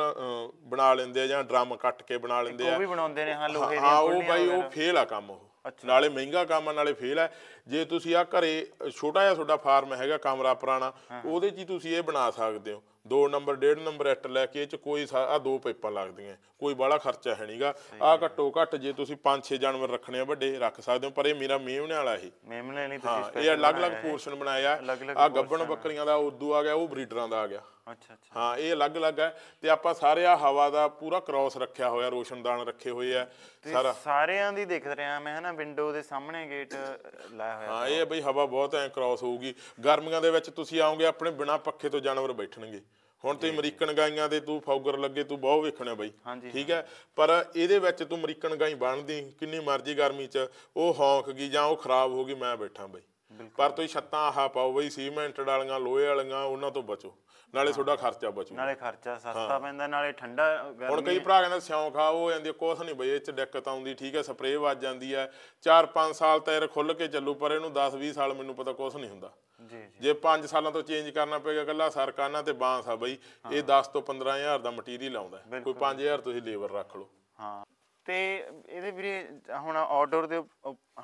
Speaker 1: ਬਣਾ ਲੈਂਦੇ ਆ ਜਾਂ ਡਰਮ ਕੱਟ ਕੇ ਬਣਾ ਲੈਂਦੇ ਆ ਉਹ ਵੀ ਬਣਾਉਂਦੇ ਨੇ ਹਾਂ ਲੋਹੇ ਦੇ ਹਾਂ ਉਹ ਬਾਈ ਉਹ ਫੇਲ ਆ ਕੰਮ ਉਹ ਨਾਲੇ ਮਹਿੰਗਾ ਕੰਮ ਨਾਲੇ ਫੇਲ ਆ ਜੇ ਤੁਸੀਂ ਆ ਘਰੇ ਛੋਟਾ ਜਿਹਾ ਤੁਹਾਡਾ ਫਾਰਮ ਹੈਗਾ ਕਮਰਾ ਪੁਰਾਣਾ ਉਹਦੇ 'ਚ ਤੁਸੀਂ ਇਹ ਬਣਾ ਸਕਦੇ ਹੋ 2 ਨੰਬਰ 1.5 ਨੰਬਰ ਐਟ ਲੈ ਕੇ ਇਹ 'ਚ ਕੋਈ ਆ ਦੋ ਪਾਈਪਾਂ ਲੱਗਦੀਆਂ ਕੋਈ ਬਾਲਾ ਖਰਚਾ ਹੈ ਨਹੀਂਗਾ ਆ ਘੱਟੋ ਘੱਟ ਜੇ ਤੁਸੀਂ 5-6 ਜਾਨਵਰ ਰੱਖਣੇ ਆ ਵੱਡੇ ਰੱਖ ਸਕਦੇ ਹੋ ਪਰ ਇਹ ਮੇਰਾ ਮੇਮਣੇ ਵਾਲਾ ਇਹ ਮੇਮਣੇ ਨਹੀਂ ਤੁਸੀਂ ਇਹ ਅਲੱਗ-ਅਲੱਗ ਪੋਰਸ਼ਨ ਬਣਾਇਆ ਆ ਗੱਬਣ ਬੱਕਰੀਆਂ ਦਾ ਉਦੋਂ ਆ ਗਿਆ ਉਹ ਬਰੀਡਰਾਂ ਦਾ ਆ ਗਿਆ ਅੱਛਾ ਅੱਛਾ ਹਾਂ ਇਹ ਅਲੱਗ-ਅਲੱਗ ਹੈ ਤੇ ਆਪਾਂ ਸਾਰੇ ਆ ਹਵਾ ਦਾ ਪੂਰਾ ਕ੍ਰੋਸ ਰੱਖਿਆ ਹੋਇਆ ਰੋਸ਼ਨਦਾਨ ਰੱਖੇ ਹੋਏ ਆ ਸਾਰਾ
Speaker 2: ਸਾਰਿਆਂ ਦੀ ਦੇਖ ਰਿਹਾ ਮੈਂ ਹਨਾ ਵਿੰਡੋ ਦੇ ਸਾਹਮਣੇ ਗੇਟ ਲਾਇਆ
Speaker 1: ਹੋਇਆ ਹਾਂ ਇਹ ਬਈ ਹਵਾ ਬਹੁਤ ਐ ਕ੍ਰਾਸ ਹੋਊਗੀ ਗਰਮੀਆਂ ਦੇ ਵਿੱਚ ਤੁਸੀਂ ਆਓਗੇ ਆਪਣੇ ਬਿਨਾ ਪੱਖੇ ਤੋਂ ਜਾਨਵਰ ਬੈਠਣਗੇ ਹੁਣ ਤੇ ਅਮਰੀਕਨ ਗਾਈਆਂ ਦੇ ਤੂੰ ਫੌਗਰ ਲੱਗੇ ਤੂੰ ਬਹੁਤ ਵੇਖਣਾ ਬਈ ਠੀਕ ਹੈ ਪਰ ਇਹਦੇ ਵਿੱਚ ਤੂੰ ਅਮਰੀਕਨ ਗਾਈ ਬਣਦੀ ਕਿੰਨੀ ਮਰਜ਼ੀ ਗਰਮੀ 'ਚ ਉਹ ਹੌਂਕ ਗਈ ਜਾਂ ਉਹ ਖਰਾਬ ਹੋ ਗਈ ਮੈਂ ਬੈਠਾ ਬਈ ਪਰ ਤੁਸੀਂ ਛੱਤਾਂ ਆਹ ਪਾਓ ਬਈ ਸੀਮੈਂਟਡ ਵਾਲੀਆਂ ਲੋਹੇ ਵਾਲੀਆਂ ਉਹਨਾਂ ਤੋਂ ਬਚੋ ਨਾਲੇ ਤੁਹਾਡਾ ਖਰਚਾ ਬਚੂ ਨਾਲੇ ਖਰਚਾ ਸਸਤਾ ਪੈਂਦਾ ਨਾਲੇ ਠੰਡਾ ਹੁਣ ਕਈ ਭਰਾ ਕਹਿੰਦੇ ਸਿਉਂਖ ਖਾਓ ਉਹ ਜਾਂਦੀ ਕੁਛ ਨਹੀਂ ਬਈ ਇਹ ਚ ਦਿੱਕਤ ਆਉਂਦੀ ਠੀਕ ਹੈ ਸਪਰੇਅ ਵੱਜ ਜਾਂਦੀ ਹੈ 4-5 ਸਾਲ ਤੈਰ ਖੁੱਲ ਕੇ ਚੱਲੂ ਪਰ ਇਹਨੂੰ 10-20 ਸਾਲ ਮੈਨੂੰ ਪਤਾ ਕੁਛ ਨਹੀਂ ਹੁੰਦਾ ਜੇ 5 ਸਾਲਾਂ ਤੋਂ ਚੇਂਜ ਕਰਨਾ ਪਏਗਾ ਕੱਲਾ ਸਰਕਾਨਾ ਤੇ ਬਾਂਸ ਆ ਬਈ ਇਹ 10 ਤੋਂ 15000 ਦਾ ਮਟੀਰੀਅਲ ਆਉਂਦਾ ਕੋਈ 5000 ਤੁਸੀਂ ਲੇਬਰ ਰੱਖ ਲਓ ਹਾਂ
Speaker 2: ਤੇ ਇਹਦੇ ਵੀਰੇ ਹੁਣ ਆਰਡਰ ਦੇ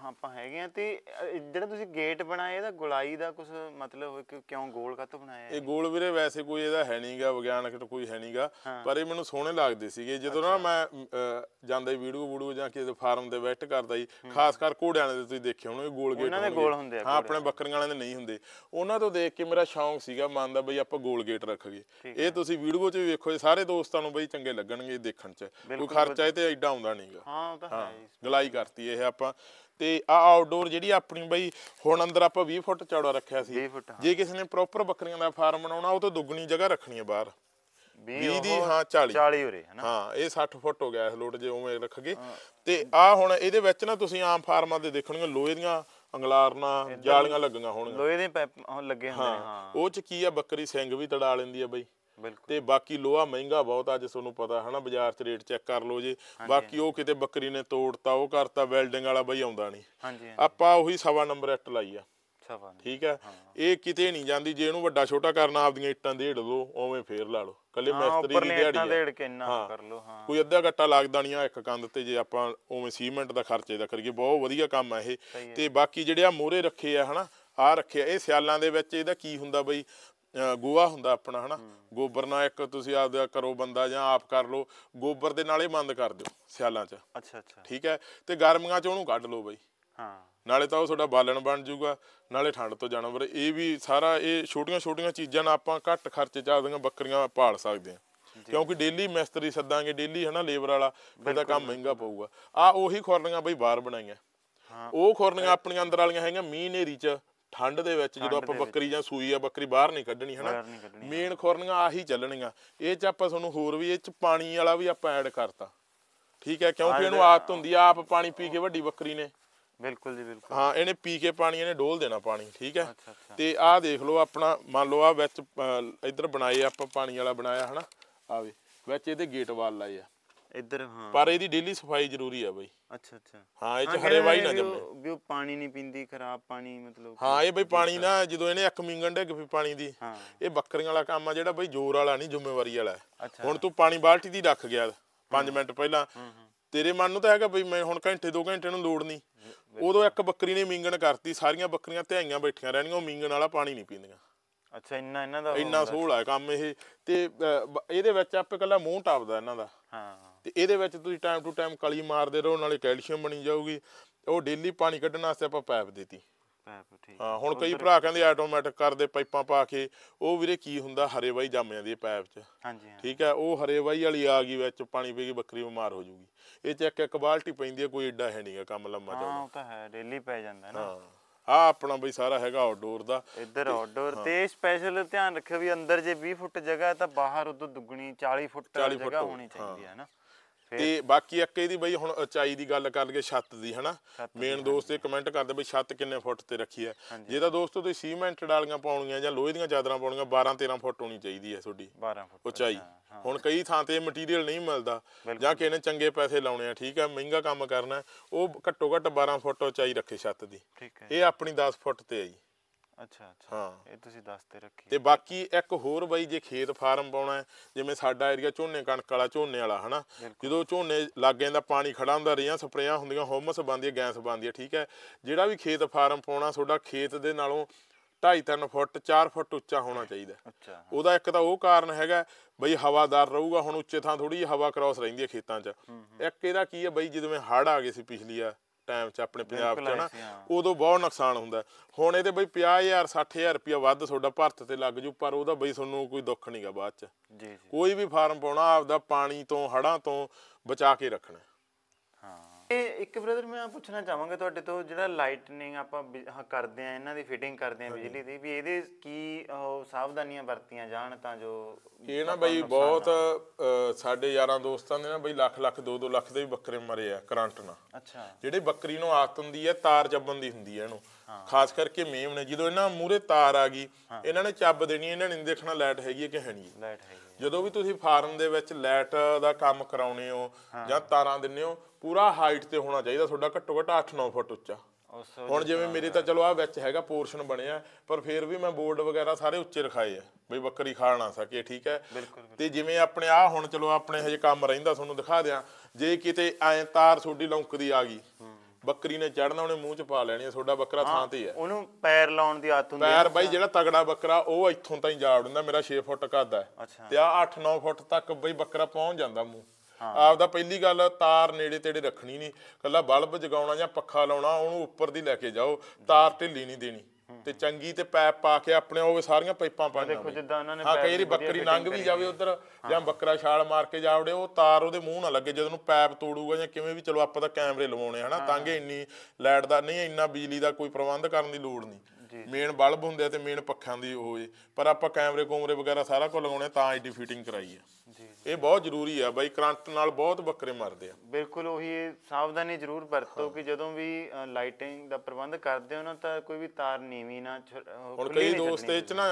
Speaker 2: ਹਾਂ ਆਪਾਂ ਹੈਗੇ ਆ ਤੇ ਜਿਹੜਾ ਤੁਸੀਂ ਗੇਟ ਬਣਾਇਆ ਇਹਦਾ ਗੋਲਾਈ ਦਾ ਕੁਝ ਮਤਲਬ ਕਿ ਕਿਉਂ ਗੋਲ ਕਾਤੋਂ ਬਣਾਇਆ ਇਹ?
Speaker 1: ਗੋਲ ਵੀਰੇ ਵੈਸੇ ਕੋਈ ਇਹਦਾ ਹੈ ਨਹੀਂਗਾ ਵਿਗਿਆਨਕ ਤਾਂ ਕੋਈ ਹੈ ਨਹੀਂਗਾ ਪਰ ਇਹ ਮੈਨੂੰ ਸੋਹਣੇ ਲੱਗਦੇ ਸੀਗੇ ਜਦੋਂ ਨਾ ਮੈਂ ਜਾਂਦੇ ਜਾਂਦਾ ਵੀਡੀਓ ਬੂੜੂ ਜਾਂ ਕਿਸੇ ਫਾਰਮ ਦੇ ਬੈਠ ਕਰਦਾ ਹੀ ਖਾਸ ਕਰ ਘੋੜਿਆਂ ਦੇ ਤੁਸੀਂ ਦੇਖੇ ਇਹ ਗੋਲ ਗੇਟ ਉਹਨਾਂ ਦੇ ਗੋਲ ਹੁੰਦੇ ਆ, ਹਾਂ ਆਪਣੇ ਬੱਕਰੀਆਂ ਵਾਲਿਆਂ ਦੇ ਨਹੀਂ ਹੁੰਦੇ ਉਹਨਾਂ ਤੋਂ ਦੇਖ ਕੇ ਮੇਰਾ ਸ਼ੌਂਕ ਸੀਗਾ ਮਨ ਦਾ ਬਈ ਆਪਾਂ ਗੋਲ ਗੇਟ ਗਏ ਇਹ ਤੁਸੀਂ ਵੀਡੀਓ 'ਚ ਵੀ ਵੇਖੋ ਸਾਰੇ ਦੋਸਤਾਂ ਨੂੰ ਬਈ ਚੰਗੇ ਲੱਗਣਗੇ ਦੇਖਣ 'ਚ ਕੋਈ ਖਰਚਾ ਇਹ ਤੇ ਐਡਾ ਆਉਂਦਾ ਨਹੀਂਗਾ
Speaker 2: ਹਾਂ ਉਹ ਤਾਂ ਹੈ ਜੀ।
Speaker 1: ਗਲਾਈ ਕਰਤੀ ਇਹ ਆਪਾਂ ਤੇ ਆ ਆਊਟਡੋਰ ਜਿਹੜੀ ਆਪਣੀ ਬਈ ਹੁਣ ਅੰਦਰ ਆਪਾਂ 20 ਫੁੱਟ ਚੌੜਾ ਰੱਖਿਆ ਸੀ 20 ਫੁੱਟ ਜੇ ਕਿਸੇ ਨੇ ਪ੍ਰੋਪਰ ਬੱਕਰੀਆਂ ਦਾ ਫਾਰਮ ਬਣਾਉਣਾ ਉਹ ਤੋਂ ਦੁੱਗਣੀ ਜਗ੍ਹਾ ਰੱਖਣੀ ਹੈ ਬਾਹਰ 20 ਦੀ ਹਾਂ 40 40 ਉਰੇ ਹਨਾ ਹਾਂ ਇਹ 60 ਫੁੱਟ ਹੋ ਗਿਆ ਇਸ ਲੋਟ ਜੇ ਉਵੇਂ ਰੱਖਗੇ ਤੇ ਆ ਹੁਣ ਇਹਦੇ ਵਿੱਚ ਨਾ ਤੁਸੀਂ ਆਮ ਫਾਰਮਾਂ ਦੇ ਦੇਖਣਗੇ ਲੋਹੇ ਦੀਆਂ ਅੰਗਲਾਰਨਾ ਜਾਲੀਆਂ ਲੱਗੀਆਂ ਹੋਣਗੀਆਂ ਲੋਹੇ ਦੇ ਪੈਪ ਲੱਗੇ ਹੁੰਦੇ ਨੇ ਹਾਂ ਉਹ ਚ ਕੀ ਆ ਬੱਕਰੀ ਸਿੰਘ ਵੀ ਤੜਾ ਲੈਂਦੀ ਆ ਬਈ ਤੇ ਬਾਕੀ ਲੋਹਾ ਮਹਿੰਗਾ ਬਹੁਤ ਆ ਜੇ ਤੁਹਾਨੂੰ ਪਤਾ ਹਨਾ ਬਾਜ਼ਾਰ 'ਚ ਰੇਟ ਚੈੱਕ ਕਰ ਲਓ ਜੇ ਬਾਕੀ ਉਹ ਕਿਤੇ ਬੱਕਰੀ ਨੇ ਤੋੜਤਾ ਉਹ ਕਰਤਾ ਵੈਲਡਿੰਗ ਵਾਲਾ ਬਈ ਆਉਂਦਾ ਨਹੀਂ ਆਪਾਂ ਉਹੀ ਸਵਾ ਨੰਬਰ ਇੱਟ ਲਾਈ ਆ ਸਵਾ ਠੀਕ ਹੈ ਇਹ ਕਿਤੇ ਨਹੀਂ ਜਾਂਦੀ ਜੇ ਇਹਨੂੰ ਵੱਡਾ ਛੋਟਾ ਕਰਨਾ ਆਪਦੀਆਂ ਇੱਟਾਂ ਦੇੜ ਲਓ ਓਵੇਂ ਫੇਰ ਲਾ ਲਓ ਕੱਲੇ ਮਿਸਤਰੀ ਦੀ ਦਿਹਾੜੀ ਆ ਦੇੜ ਕੇ ਇੰਨਾ ਕਰ ਲਓ ਹਾਂ ਕੋਈ ਅੱਧਾ ਘੱਟਾ ਲੱਗਦਾ ਨਹੀਂ ਆ ਇੱਕ ਕੰਧ ਤੇ ਜੇ ਆਪਾਂ ਓਵੇਂ ਸੀਮੈਂਟ ਦਾ ਖਰਚੇ ਦਾ ਕਰੀਏ ਬਹੁਤ ਵਧੀਆ ਕੰਮ ਆ ਇਹ ਤੇ ਬਾਕੀ ਜਿਹੜੇ ਆ ਮੋਰੇ ਰੱਖੇ ਆ ਹਨਾ ਆ ਰੱਖਿਆ ਇਹ ਸਿਆਲਾਂ ਦੇ ਵਿੱਚ ਇਹਦਾ ਕੀ ਹੁੰਦਾ ਬਈ ਗੋਆ ਹੁੰਦਾ ਆਪਣਾ ਹਨਾ ਗੋਬਰ ਨਾਲ ਇੱਕ ਤੁਸੀਂ ਆਪਦਾ ਕਰੋ ਬੰਦਾ ਜਾਂ ਆਪ ਕਰ ਲਓ ਗੋਬਰ ਦੇ ਨਾਲੇ ਬੰਦ ਕਰ ਦਿਓ ਸਿਆਲਾਂ 'ਚ ਅੱਛਾ ਅੱਛਾ ਠੀਕ ਹੈ ਤੇ ਗਰਮੀਆਂ 'ਚ ਉਹਨੂੰ ਕੱਢ ਲਓ ਬਈ ਹਾਂ ਨਾਲੇ ਤਾਂ ਉਹ ਤੁਹਾਡਾ ਬਾਲਣ ਬਣ ਜਾਊਗਾ ਨਾਲੇ ਠੰਡ ਤੋਂ ਜਾਨਵਰ ਇਹ ਵੀ ਸਾਰਾ ਇਹ ਛੋਟੀਆਂ ਛੋਟੀਆਂ ਚੀਜ਼ਾਂ ਨਾਲ ਆਪਾਂ ਘੱਟ ਖਰਚੇ 'ਚ ਆਪਦੀਆਂ ਬੱਕਰੀਆਂ ਪਾਲ ਸਕਦੇ ਹਾਂ ਕਿਉਂਕਿ ਡੇਲੀ ਮਿਸਤਰੀ ਸੱਦਾਂਗੇ ਡੇਲੀ ਹਨਾ ਲੇਬਰ ਵਾਲਾ ਇਹਦਾ ਕੰਮ ਮਹਿੰਗਾ ਪਊਗਾ ਆ ਉਹੀ ਖੁਰਨੀਆਂ ਬਈ ਬਾਹਰ ਬਣਾਈਆਂ ਉਹ ਖੁਰਨੀਆਂ ਆਪਣੀਆਂ ਅੰਦਰ ਵਾਲੀਆਂ ਹੈਗੀਆਂ ਮੀਂਹ 'ਚ ਠੰਡ ਦੇ ਵਿੱਚ ਜਦੋਂ ਆਪਾਂ ਬੱਕਰੀ ਜਾਂ ਸੂਈ ਆ ਬੱਕਰੀ ਬਾਹਰ ਨਹੀਂ ਕੱਢਣੀ ਹਨਾ ਮੇਨ ਖੁਰਨੀਆਂ ਆਹੀ ਚੱਲਣੀਆਂ ਇਹ ਚ ਆਪਾਂ ਤੁਹਾਨੂੰ ਹੋਰ ਵੀ ਇਹ ਚ ਪਾਣੀ ਵਾਲਾ ਵੀ ਆਪਾਂ ਐਡ ਕਰਤਾ ਠੀਕ ਹੈ ਕਿਉਂਕਿ ਇਹਨੂੰ ਆਦਤ ਹੁੰਦੀ ਆ ਆਪ ਪਾਣੀ ਪੀ ਕੇ ਵੱਡੀ ਬੱਕਰੀ ਨੇ ਬਿਲਕੁਲ ਜੀ ਬਿਲਕੁਲ ਹਾਂ ਇਹਨੇ ਪੀ ਕੇ ਪਾਣੀ ਇਹਨੇ ਡੋਲ ਦੇਣਾ ਪਾਣੀ ਠੀਕ ਹੈ ਤੇ ਆਹ ਦੇਖ ਲਓ ਆਪਣਾ ਮੰਨ ਲਓ ਆ ਵਿੱਚ ਇੱਧਰ ਬਣਾਏ ਆਪਾਂ ਪਾਣੀ ਵਾਲਾ ਬਣਾਇਆ ਹਨਾ ਆਵੇ ਵਿੱਚ ਇਹਦੇ ਗੇਟ ਵਾਲ ਲਾਏ ਆ ਇੱਧਰ ਹਾਂ ਪਰ ਇਹਦੀ ਡੇਲੀ ਸਫਾਈ ਜ਼ਰੂਰੀ ਆ ਬਾਈ ਅੱਛਾ ਅੱਛਾ ਹਾਂ ਇਹ ਚ ਹਰੇ ਵਾਈ ਨਾ ਜੰਮੇ
Speaker 2: ਵੀ ਉਹ ਪਾਣੀ ਨਹੀਂ ਪੀਂਦੀ ਖਰਾਬ ਪਾਣੀ ਮਤਲਬ ਹਾਂ ਇਹ ਬਈ ਪਾਣੀ ਨਾ
Speaker 1: ਜਦੋਂ ਇਹਨੇ ਅੱਖ ਮਿੰਗਣ ਡੇ ਕਿ ਪਾਣੀ ਦੀ ਇਹ ਬੱਕਰੀਆਂ ਵਾਲਾ ਕੰਮ ਆ ਜਿਹੜਾ ਬਈ ਜ਼ੋਰ ਵਾਲਾ ਨਹੀਂ ਜ਼ਿੰਮੇਵਾਰੀ ਵਾਲਾ ਹੁਣ ਤੂੰ ਪਾਣੀ ਬਾਲਟੀ ਦੀ ਰੱਖ ਗਿਆ 5 ਮਿੰਟ ਪਹਿਲਾਂ ਤੇਰੇ ਮਨ ਨੂੰ ਤਾਂ ਹੈਗਾ ਬਈ ਮੈਂ ਹੁਣ ਘੰਟੇ 2 ਘੰਟੇ ਨੂੰ ਲੋੜ ਨਹੀਂ ਉਦੋਂ ਇੱਕ ਬੱਕਰੀ ਨੇ ਮਿੰਗਣ ਕਰਤੀ ਸਾਰੀਆਂ ਬੱਕਰੀਆਂ ਧਿਆਈਆਂ ਬੈਠੀਆਂ ਰਹਿਣੀਆਂ ਉਹ ਮਿੰਗਣ ਵਾਲਾ ਪਾਣੀ ਨਹੀਂ ਪੀਂਦੀਆਂ ਅੱਛਾ ਇੰਨਾ ਇਹਨਾਂ ਦਾ ਇੰਨਾ ਸੋਹਲਾ ਕੰਮ ਇਹ ਤੇ ਇਹਦੇ ਵਿੱਚ ਆਪੇ ਕੱਲਾ ਮੂੰਹ ਟਾਪਦਾ ਇਹਨਾਂ ਦਾ ਹਾਂ ਤੇ ਇਹਦੇ ਵਿੱਚ ਤੁਸੀਂ ਟਾਈਮ ਟੂ ਟਾਈਮ ਕਲੀ ਮਾਰਦੇ ਰਹੋ ਨਾਲੇ ਕੈਲਸ਼ੀਅਮ ਬਣੀ ਜਾਊਗੀ ਉਹ ਡੇਲੀ ਪਾਣੀ ਕੱਢਣ ਵਾਸਤੇ ਆਪਾਂ ਪਾਈਪ ਦਿੱਤੀ
Speaker 2: ਪਾਈਪ ਠੀਕ ਹਾਂ ਹੁਣ ਕਈ ਭਰਾ ਕਹਿੰਦੇ
Speaker 1: ਆਟੋਮੈਟਿਕ ਕਰਦੇ ਪਾਈਪਾਂ ਪਾ ਕੇ ਉਹ ਵੀਰੇ ਕੀ ਹੁੰਦਾ ਵਾਈ ਜੰਮ ਜਾਂਦੀ ਹੈ ਪਾਈਪ 'ਚ ਹਾਂਜੀ ਠੀਕ ਹੈ ਉਹ ਹਰੇ ਵਾਈ ਵਾਲੀ ਆ ਗਈ ਵਿੱਚ ਪਾਣੀ ਪੀ ਕੇ ਬੱਕਰੀ ਬਿਮਾਰ ਹੋ ਜੂਗੀ ਇਹ 'ਚ ਇੱਕ ਇੱਕ ਬਾਲਟੀ ਪੈਂਦੀ ਹੈ ਕੋਈ ਏਡਾ ਹੈ ਨਹੀਂਗਾ ਕੰਮ ਲੰਮਾ ਚੱਲਦਾ ਹਾਂ ਉਹ
Speaker 2: ਤਾਂ ਹੈ ਡੇਲੀ ਪੈ ਜਾਂਦਾ ਹੈ ਨਾ ਹਾਂ
Speaker 1: ਆ ਆਪਣਾ ਬਈ ਸਾਰਾ ਹੈਗਾ ਆਊਟਡੋਰ ਦਾ ਇੱਧਰ ਆਊਟਡੋਰ ਤੇ
Speaker 2: ਸਪੈਸ਼ਲ ਧਿਆਨ ਰੱਖਿਓ ਵੀ ਅੰਦਰ ਜੇ 20 ਫੁੱਟ ਜਗ੍ਹਾ ਹੈ ਤਾਂ ਬਾਹਰ ਉਦੋਂ ਦੁੱਗਣੀ 40 ਫੁੱਟ ਜਗ੍ਹਾ ਹੋਣੀ
Speaker 1: ਚਾਹੀਦੀ ਹੈ ਨਾ ਤੇ ਬਾਕੀ ਅੱਕੇ ਦੀ ਬਈ ਹੁਣ ਉਚਾਈ ਦੀ ਗੱਲ ਕਰ ਲਈਏ ਛੱਤ ਦੀ ਹਨਾ ਮੇਨ ਦੋਸਤ ਇਹ ਕਮੈਂਟ ਕਰਦੇ ਬਈ ਛੱਤ ਕਿੰਨੇ ਫੁੱਟ ਤੇ ਰੱਖੀ ਹੈ ਜੇ ਤਾਂ ਦੋਸਤੋ ਤੁਸੀਂ ਸੀਮੈਂਟ ਡਾਲੀਆਂ ਪਾਉਣੀਆਂ ਜਾਂ ਲੋਹੇ ਦੀਆਂ ਚਾਦਰਾਂ ਪਾਉਣੀਆਂ 12 13 ਫੁੱਟ ਹੋਣੀ ਚਾਹੀਦੀ ਹੈ ਤੁਹਾਡੀ 12 ਫੁੱਟ ਉਚਾਈ ਹੁਣ ਕਈ ਥਾਂ ਤੇ ਮਟੀਰੀਅਲ ਨਹੀਂ ਮਿਲਦਾ ਜਾਂ ਕਿਸੇ ਨੇ ਚੰਗੇ ਪੈਸੇ ਲਾਉਣੇ ਆ ਠੀਕ ਹੈ ਮਹਿੰਗਾ ਕੰਮ ਕਰਨਾ ਉਹ ਘੱਟੋ ਘੱਟ 12 ਫੁੱਟ ਉਚਾਈ ਰੱਖੇ ਛੱਤ ਦੀ ਇਹ ਆਪਣੀ 10 ਫੁੱਟ ਤੇ ਹੈ ਜੀ
Speaker 2: ਅੱਛਾ ਅੱਛਾ ਇਹ ਤੁਸੀਂ ਦੱਸਦੇ ਰੱਖੀ
Speaker 1: ਤੇ ਬਾਕੀ ਇੱਕ ਹੋਰ ਬਈ ਜੇ ਖੇਤ ਫਾਰਮ ਪਾਉਣਾ ਜਿਵੇਂ ਸਾਡਾ ਏਰੀਆ ਝੋਨੇ ਕਣਕ ਵਾਲਾ ਝੋਨੇ ਵਾਲਾ ਹਨਾ ਜਦੋਂ ਝੋਨੇ ਲੱਗ ਜਾਂਦਾ ਪਾਣੀ ਖੜਾ ਹੁੰਦਾ ਰਿਆਂ ਸਪਰੇਆਂ ਹੁੰਦੀਆਂ ਹਮਸ ਬੰਦੀ ਗੈਸ ਬੰਦੀ ਠੀਕ ਹੈ ਜਿਹੜਾ ਵੀ ਖੇਤ ਫਾਰਮ ਪਾਉਣਾ ਤੁਹਾਡਾ ਖੇਤ ਦੇ ਨਾਲੋਂ 2.5-3 ਫੁੱਟ 4 ਫੁੱਟ ਉੱਚਾ ਹੋਣਾ ਚਾਹੀਦਾ ਉਹਦਾ ਇੱਕ ਤਾਂ ਉਹ ਕਾਰਨ ਹੈਗਾ ਬਈ ਹਵਾਦਾਰ ਰਹੂਗਾ ਹੁਣ ਉੱਚੇ ਥਾਂ ਥੋੜੀ ਜਿਹੀ ਹਵਾ ਕ੍ਰਾਸ ਰਹਿੰਦੀ ਹੈ ਖੇਤਾਂ 'ਚ ਇੱਕ ਇਹਦਾ ਕੀ ਹੈ ਬਈ ਜਦੋਂ ਹੜ ਆ ਗਏ ਸੀ ਪਿਛਲੀ ਆ ਟਾਈਮ 'ਚ ਆਪਣੇ ਪੰਜਾਬ 'ਚ ਨਾ ਉਦੋਂ ਬਹੁਤ ਨੁਕਸਾਨ ਹੁੰਦਾ ਹੁਣ ਇਹਦੇ ਬਈ 50000 60000 ਰੁਪਇਆ ਵੱਧ ਤੁਹਾਡਾ ਭਰਤ ਤੇ ਲੱਗ ਜੂ ਪਰ ਉਹਦਾ ਬਈ ਤੁਹਾਨੂੰ ਕੋਈ ਦੁੱਖ ਨਹੀਂਗਾ ਬਾਅਦ 'ਚ ਜੀ ਜੀ ਕੋਈ ਵੀ ਫਾਰਮ ਪਾਉਣਾ ਆਪਦਾ ਪਾਣੀ ਤੋਂ ਹੜਾਂ ਤੋਂ ਬਚਾ ਕੇ ਰੱਖਣਾ
Speaker 2: ਹਾਂ ਇਹ ਇੱਕ ਬ੍ਰਦਰ ਮੈਂ ਪੁੱਛਣਾ ਚਾਹਾਂਗਾ ਤੁਹਾਡੇ ਤੋਂ ਜਿਹੜਾ ਲਾਈਟਨਿੰਗ ਆਪਾਂ ਕਰਦੇ ਆ ਇਹਨਾਂ ਦੀ ਫਿਟਿੰਗ ਕਰਦੇ ਆ ਬਿਜਲੀ ਦੀ ਵੀ ਇਹਦੇ ਕੀ ਸਾਵਧਾਨੀਆਂ ਵਰਤੀਆਂ ਜਾਣ ਤਾਂ ਜੋ ਇਹ ਨਾ ਬਈ ਬਹੁਤ
Speaker 1: ਸਾਡੇ ਯਾਰਾਂ ਦੋਸਤਾਂ ਨੇ ਨਾ ਬਈ ਲੱਖ ਲੱਖ 2-2 ਲੱਖ ਦੇ ਵੀ ਬੱਕਰੇ ਮਰੇ ਆ ਕਰੰਟ ਨਾਲ ਅੱਛਾ ਜਿਹੜੇ ਬੱਕਰੀ ਨੂੰ ਆਤ ਹੁੰਦੀ ਹੈ ਤਾਰ ਜੱਬਣ ਦੀ ਹੁੰਦੀ ਹੈ ਇਹਨੂੰ ਖਾਸ ਕਰਕੇ ਮੇਮ ਨੇ ਜਦੋਂ ਇਹਨਾਂ ਮੂਰੇ ਤਾਰ ਆ ਗਈ ਇਹਨਾਂ ਨੇ ਚੱਬ ਦੇਣੀ ਇਹਨਾਂ ਨੇ ਦੇਖਣਾ ਲਾਈਟ ਹੈਗੀ ਹੈ ਕਿ ਹੈ ਨਹੀਂ ਲਾਈਟ ਹੈ ਜਦੋਂ ਵੀ ਤੁਸੀਂ ਫਾਰਮ ਦੇ ਵਿੱਚ ਲਾਈਟ ਦਾ ਕੰਮ ਕਰਾਉਣੇ ਹੋ ਜਾਂ ਤਾਰਾਂ ਦਿੰਨੇ ਹੋ ਪੂਰਾ ਹਾਈਟ ਤੇ ਹੋਣਾ ਚਾਹੀਦਾ ਤੁਹਾਡਾ ਘੱਟੋ ਘੱਟ 8-9 ਫੁੱਟ ਉੱਚਾ
Speaker 2: ਹੁਣ ਜਿਵੇਂ ਮੇਰੀ ਤਾਂ
Speaker 1: ਚਲੋ ਆ ਵਿੱਚ ਹੈਗਾ ਪੋਰਸ਼ਨ ਬਣਿਆ ਪਰ ਫਿਰ ਵੀ ਮੈਂ ਬੋਰਡ ਵਗੈਰਾ ਸਾਰੇ ਉੱਚੇ ਰਖਾਏ ਆ ਬਈ ਬੱਕਰੀ ਖਾ ਨਾ ਸਕੇ ਠੀਕ ਹੈ ਤੇ ਜਿਵੇਂ ਆਪਣੇ ਆ ਹੁਣ ਚਲੋ ਆਪਣੇ ਹਜੇ ਕੰਮ ਰਹਿੰਦਾ ਤੁਹਾਨੂੰ ਦਿਖਾ ਦਿਆਂ ਜੇ ਕਿਤੇ ਐ ਤਾਰ ਲੌਂਕ ਦੀ ਆ ਗਈ ਬੱਕਰੀ ਨੇ ਚੜਨਾ ਉਹਨੇ ਮੂੰਹ ਚ ਪਾ ਲੈਣੀ ਤੁਹਾਡਾ ਬੱਕਰਾ ਥਾਂ ਤੇ ਹੈ
Speaker 2: ਉਹਨੂੰ ਪੈਰ ਲਾਉਣ ਦੀ ਆਦਤ ਹੁੰਦੀ ਹੈ ਪੈਰ ਬਾਈ ਜਿਹੜਾ
Speaker 1: ਤਗੜਾ ਬੱਕਰਾ ਉਹ ਇੱਥੋਂ ਤਾਂ ਹੀ ਜਾ ਵੜਦਾ ਮੇਰਾ 6 ਫੁੱਟ ਕੱਦ ਹੈ ਤੇ ਆ 8-9 ਫੁੱਟ ਤੱਕ ਬਈ ਬੱਕਰਾ ਪਹੁੰਚ ਜਾਂਦਾ ਮੂੰਹ ਆਪਦਾ ਪਹਿਲੀ ਗੱਲ ਤਾਰ ਨੇੜੇ ਤੇੜੇ ਰੱਖਣੀ ਨਹੀਂ ਕੱਲਾ ਬਲਬ ਜਗਾਉਣਾ ਜਾਂ ਪੱਖਾ ਲਾਉਣਾ ਉਹਨੂੰ ਉੱਪਰ ਦੀ ਲੈ ਕੇ ਜਾਓ ਤਾਰ ਢਿੱਲੀ ਨਹੀਂ ਦੇਣੀ ਤੇ ਚੰਗੀ ਤੇ ਪੈਪ ਪਾ ਕੇ ਆਪਣੇ ਉਹ ਸਾਰੀਆਂ ਪਾਈਪਾਂ ਪਾ ਦੇਖੋ ਜਿੱਦਾਂ ਉਹਨਾਂ ਨੇ ਹਾਂ ਕਈ ਵਾਰੀ ਬੱਕਰੀ ਲੰਘ ਵੀ ਜਾਵੇ ਉਧਰ ਜਾਂ ਬੱਕਰਾ ਛਾਲ ਮਾਰ ਕੇ ਜਾਵੜੇ ਉਹ ਤਾਰ ਉਹਦੇ ਮੂੰਹ ਨਾ ਲੱਗੇ ਜਦੋਂ ਉਹ ਪੈਪ ਤੋੜੂਗਾ ਜਾਂ ਕਿਵੇਂ ਵੀ ਚਲੋ ਆਪਾਂ ਤਾਂ ਕੈਮਰੇ ਲਵਾਉਣੇ ਹਨਾ ਤਾਂਗੇ ਇੰਨੀ ਲਾਈਟ ਦਾ ਨਹੀਂ ਇੰਨਾ ਬਿਜਲੀ ਦਾ ਕੋਈ ਪ੍ਰਬੰਧ ਕਰਨ ਦੀ ਲੋੜ ਨਹੀਂ ਮੇਨ ਬਲਬ ਹੁੰਦੇ ਆ ਤੇ ਮੇਨ ਪੱਖਾਂ ਦੀ ਉਹ ਏ ਪਰ ਆਪਾਂ ਕੈਮਰੇ ਕੋਮਰੇ ਵਗੈਰਾ ਸਾਰਾ ਕੁਝ ਲਗਾਉਣੇ ਤਾਂ ਆਈਡੀ ਫਿਟਿੰਗ ਕਰਾਈ ਆ ਇਹ ਬਹੁਤ ਜ਼ਰੂਰੀ ਆ ਬਾਈ ਕਰੰਟ ਨਾਲ ਬਹੁਤ ਬੱਕਰੇ ਮਰਦੇ ਆ
Speaker 2: ਬਿਲਕੁਲ ਉਹੀ ਸਾਵਧਾਨੀ ਜ਼ਰੂਰ ਵਰਤੋ ਕਿ ਜਦੋਂ ਵੀ ਲਾਈਟਿੰਗ ਦਾ ਪ੍ਰਬੰਧ ਕਰਦੇ ਹੋ ਨਾ ਤਾਂ ਕੋਈ ਵੀ ਤਾਰ ਨੀਵੀਂ ਨਾ ਹੁਣ ਕਈ ਦੋਸਤ ਇਹ ਚ ਨਾ